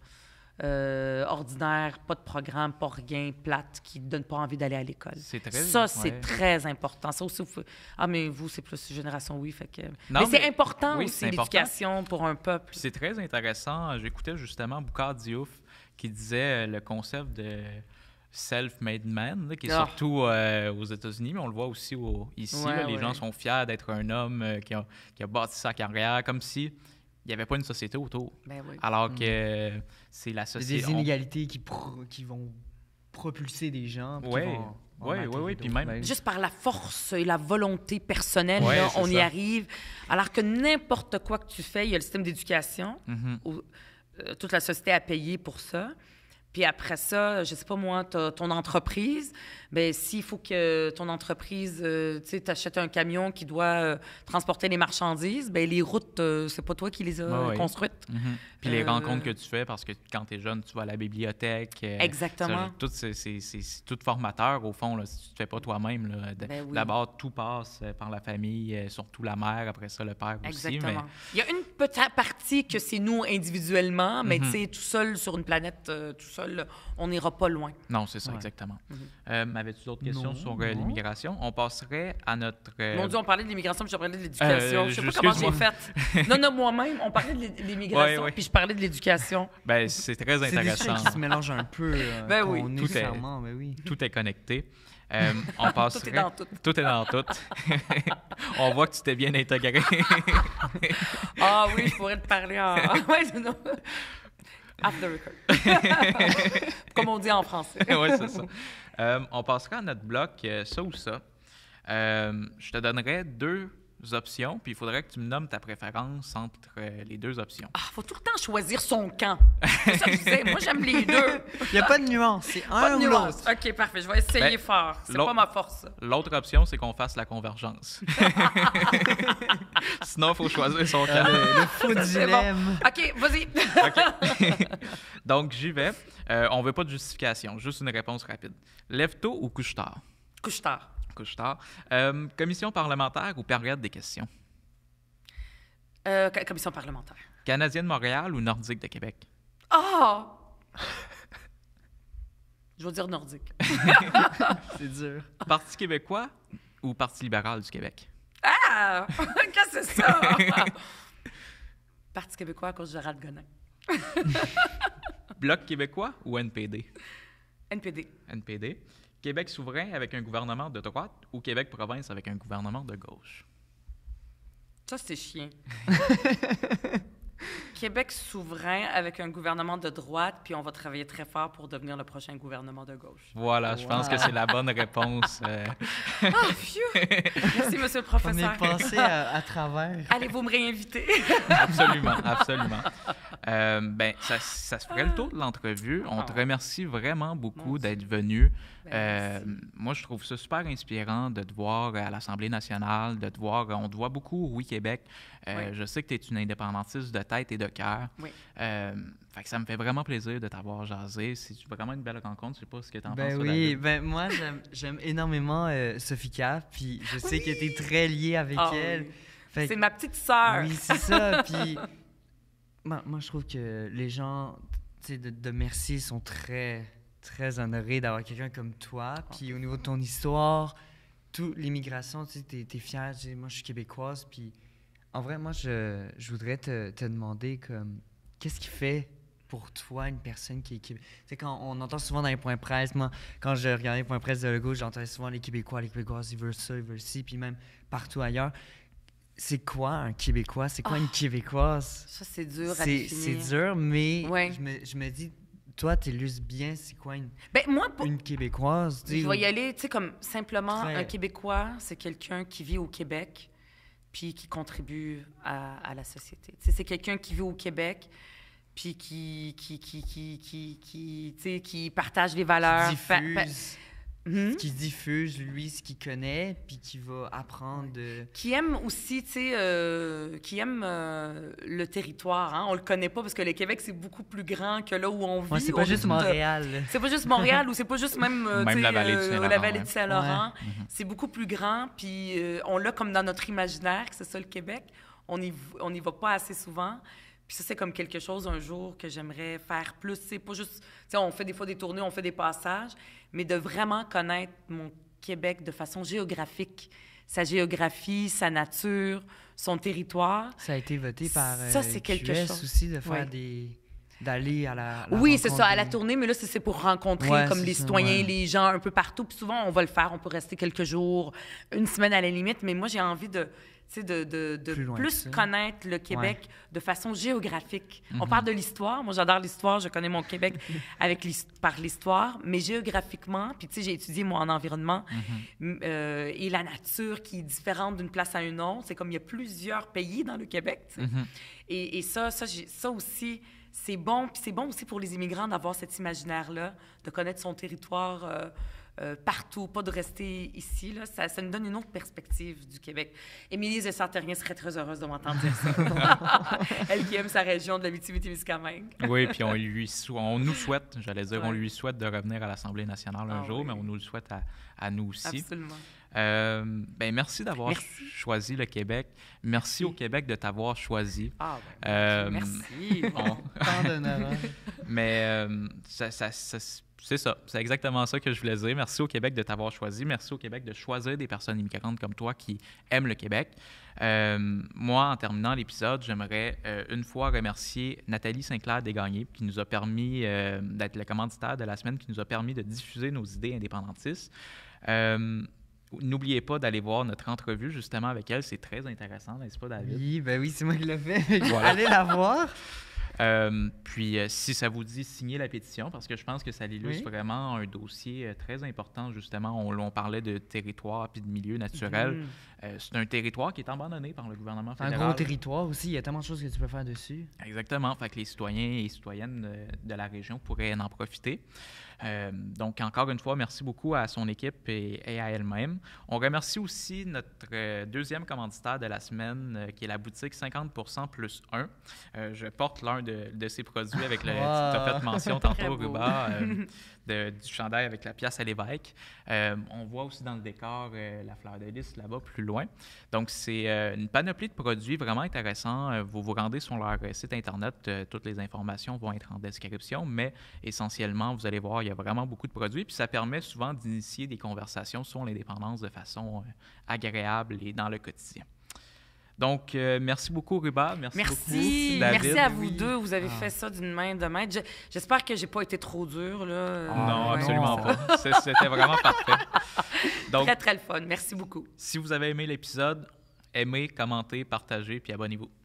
euh, ordinaire, pas de programme, pas rien, plate, qui donne pas envie d'aller à l'école. Ça, c'est très important. Ça aussi, ah, mais vous, c'est plus génération oui, fait que... Non, mais, c'est important aussi, l'éducation pour un peuple. C'est très intéressant. J'écoutais justement Boukard Diouf qui disait euh, le concept de self-made man, qui est ah. surtout euh, aux États-Unis, mais on le voit aussi ici. les gens sont fiers d'être un homme qui, a, qui a bâti sa carrière, comme si il n'y avait pas une société autour. Ben Alors mm. que c'est la société. Des inégalités qui, qui vont propulser des gens. Oui, oui, oui, Puis même... Ben, Juste par la force et la volonté personnelle, on y arrive. Alors que n'importe quoi que tu fais, il y a le système d'éducation, mm-hmm. euh, toute la société a payé pour ça. Puis après ça, je sais pas moi, ton entreprise, ben s'il faut que ton entreprise, euh, tu sais, achètes un camion qui doit euh, transporter les marchandises, ben les routes, euh, c'est pas toi qui les as construites. Mm-hmm. Puis les rencontres euh. que tu fais, parce que quand tu es jeune, tu vas à la bibliothèque. Euh, exactement. Tout, c'est, tout formateur, au fond, là, si tu ne fais pas toi-même. là ben D'abord, tout passe euh, par la famille, surtout la mère, après ça, le père aussi. Mais... Il y a une petite partie que c'est nous individuellement, mais mhm. tu sais, tout seul sur une planète, tout seul, on n'ira pas loin. Non, c'est ça, exactement. Mm tu d'autres questions sur l'immigration? On passerait à notre. Mon Dieu, on parlait de l'immigration, puis je parlais de l'éducation. je sais pas comment j'ai fait. non, non, moi-même, on parlait de l'immigration, puis je parler de l'éducation. Ben, c'est très intéressant. C'est se mélange un peu. Euh, ben, ben oui. Tout est, tout est connecté. Euh, on passe tout est dans tout. on voit que tu t'es bien intégré. ah oui, je pourrais te parler en... non. After record. Comme on dit en français. oui, c'est ça. Euh, on passera à notre bloc, euh, ça ou ça. je te donnerais deux options, puis il faudrait que tu me nommes ta préférence entre euh, les deux options. Ah, faut tout le temps choisir son camp. C'est ça que je disais. Moi, j'aime les deux. Il n'y a pas de nuance. C'est un pas de nuance. OK, parfait. Je vais essayer fort. Ben, fort. C'est pas ma force. L'autre option, c'est qu'on fasse la convergence. Sinon, il faut choisir son camp. Ah, le faux dilemme. OK, vas-y. OK. Donc, j'y vais. On euh, on veut pas de justification, juste une réponse rapide. Lève-tôt ou couche-tard? Couche-tard couche tard. Euh, commission parlementaire ou période des questions? Euh, commission parlementaire. Canadienne Montréal ou Nordique de Québec? Ah! Oh! Je veux dire Nordique. c'est dur. Parti québécois ou Parti libéral du Québec? Ah! Qu'est-ce que c'est ça? Parti québécois à cause de Gérald Gonin. Bloc québécois ou NPD? NPD. NPD. Québec souverain avec un gouvernement de droite ou Québec province avec un gouvernement de gauche? Ça, c'est chiant. Québec souverain avec un gouvernement de droite, puis on va travailler très fort pour devenir le prochain gouvernement de gauche. Voilà, je pense que c'est la bonne réponse. Euh. Ah, merci, monsieur le professeur. On est à, travers. Allez-vous me réinviter? absolument, absolument. Euh, ben, ça, ça, se ferait le tour de l'entrevue. On te ah remercie vraiment beaucoup d'être venu. Ben, euh, moi, je trouve ça super inspirant de te voir euh, à l'Assemblée nationale, de te voir. On te voit beaucoup, oui, Québec. Je sais que tu es une indépendantiste de tête et de de cœur. Oui. Euh, que ça me fait vraiment plaisir de t'avoir jasé. C'est vraiment une belle rencontre. Je sais pas ce que tu en ben penses. Oui, ben moi, j'aime énormément euh, Sophie Puis je sais que tu es très liée avec ah elle. C'est ma petite sœur. Oui, c'est ça. puis moi, je trouve que les gens de, de Merci sont très, très honorés d'avoir quelqu'un comme toi. Ah. Puis au niveau de ton histoire, toute l'immigration, tu es, es fière. Moi, je suis québécoise. Puis en vrai, moi, je, je voudrais te, te, demander comme qu'est-ce qui fait pour toi une personne qui est québécoise? Tu quand on entend souvent dans les points presse, moi, quand je regardais les points presse de Legault, j'entendais souvent les Québécois, les Québécoises, ils veulent ça, ils veulent ci, puis même partout ailleurs. C'est quoi un Québécois? C'est quoi une ah! Québécoise? Ça, c'est dur à définir. C'est dur, mais je, me, je me dis, toi, tu illustres bien c'est quoi une, ben, une Québécoise. Je vais y aller, tu sais, comme simplement, un Québécois, c'est quelqu'un qui vit au Québec, puis qui contribue à, la société. C'est quelqu'un qui vit au Québec, puis qui, qui, qui, qui, qui, qui partage les valeurs. Mhm. qui ce diffuse, lui, ce qu'il connaît, puis qui va apprendre. Qui aime aussi, tu sais, euh, qui aime euh, le territoire. Hein? On le connaît pas parce que le Québec, c'est beaucoup plus grand que là où on vit. Ouais, c'est pas juste Montréal. C'est pas juste Montréal ou c'est pas juste même, euh, la vallée de Saint-Laurent. Mhm. C'est beaucoup plus grand, puis on l'a comme dans notre imaginaire, que c'est ça le Québec. On n'y on y va pas assez souvent ça, c'est comme quelque chose un jour que j'aimerais faire plus. C'est pas juste. on fait des fois des tournées, on fait des passages, mais de vraiment connaître mon Québec de façon géographique. Sa géographie, sa nature, son territoire. Ça a été voté par. Euh, ça, c'est quelque chose. aussi de faire des d'aller à la, Oui, c'est ça, à la tournée, mais là, c'est pour rencontrer comme les citoyens, les gens un peu partout. Puis souvent, on va le faire, on peut rester quelques jours, une semaine à la limite, mais moi, j'ai envie de, de, plus, connaître le Québec de façon géographique. On mhm. parle de l'histoire. Moi, j'adore l'histoire. Je connais mon Québec avec par l'histoire, mais géographiquement, puis tu sais, j'ai étudié, moi, en environnement, mhm. euh, et la nature qui est différente d'une place à une autre. C'est comme il y a plusieurs pays dans le Québec. Mhm. et, ça, ça, ça aussi, c'est bon. Puis c'est bon aussi pour les immigrants d'avoir cet imaginaire-là, de connaître son territoire. Euh, euh, partout, pas de rester ici. Là, ça, nous donne une autre perspective du Québec. Émilie de Sartérien serait très heureuse de m'entendre dire ça. Elle qui aime sa région de la bitibi miscamingue oui, puis on, lui on nous souhaite, j'allais dire, on lui souhaite de revenir à l'Assemblée nationale un ah jour, mais on nous le souhaite à, nous aussi. Absolument. Euh, ben merci d'avoir choisi le Québec. Merci au Québec de t'avoir choisi. Ah, ben, euh, merci. Hein. Mais ça, ça, ça c'est ça, c'est exactement ça que je voulais dire. Merci au Québec de t'avoir choisi. Merci au Québec de choisir des personnes immigrantes comme toi qui aiment le Québec. Euh, moi, en terminant l'épisode, j'aimerais euh, une fois remercier Nathalie Sinclair Desgagnés qui nous a permis euh, d'être la commanditaire de la semaine, qui nous a permis de diffuser nos idées indépendantistes. N'oubliez pas d'aller voir notre entrevue justement avec elle, c'est très intéressant, n'est-ce pas David? Oui, ben oui, c'est moi qui l'ai fait. allez la voir. Euh, puis, euh, si ça vous dit, signez la pétition parce que je pense que ça illustre vraiment un dossier euh, très important. Justement, on, parlait de territoire puis de milieu naturel. Mm. Euh, c'est un territoire qui est abandonné par le gouvernement fédéral. Un gros territoire aussi, il y a tellement de choses que tu peux faire dessus. Exactement, fait que les citoyens et citoyennes de, la région pourraient en profiter. Euh, donc, encore une fois, merci beaucoup à son équipe et, à elle-même. On remercie aussi notre euh, deuxième commanditaire de la semaine, qui est la boutique 50 plus 1. je porte l'un de, ses produits avec le. Wow. mention tantôt, Ruba. du chandail avec la pièce à l'évêque. Euh, on voit aussi dans le décor euh, la fleur de lys là-bas plus loin. Donc, c'est euh, une panoplie de produits vraiment intéressants. Vous vous rendez sur leur site Internet, toutes les informations vont être en description, mais essentiellement, vous allez voir, il y a vraiment beaucoup de produits. Puis ça permet souvent d'initier des conversations sur l'indépendance de façon agréable et dans le quotidien. Donc, euh, merci beaucoup, Ruba. Merci, beaucoup, David. Merci à vous deux. Vous avez ah. fait ça d'une main de maître. J'espère que j'ai pas été trop dur. Là. non, absolument pas. C'était vraiment parfait. Donc, très, très le fun. Merci beaucoup. Si vous avez aimé l'épisode, aimez, commentez, partagez, puis abonnez-vous.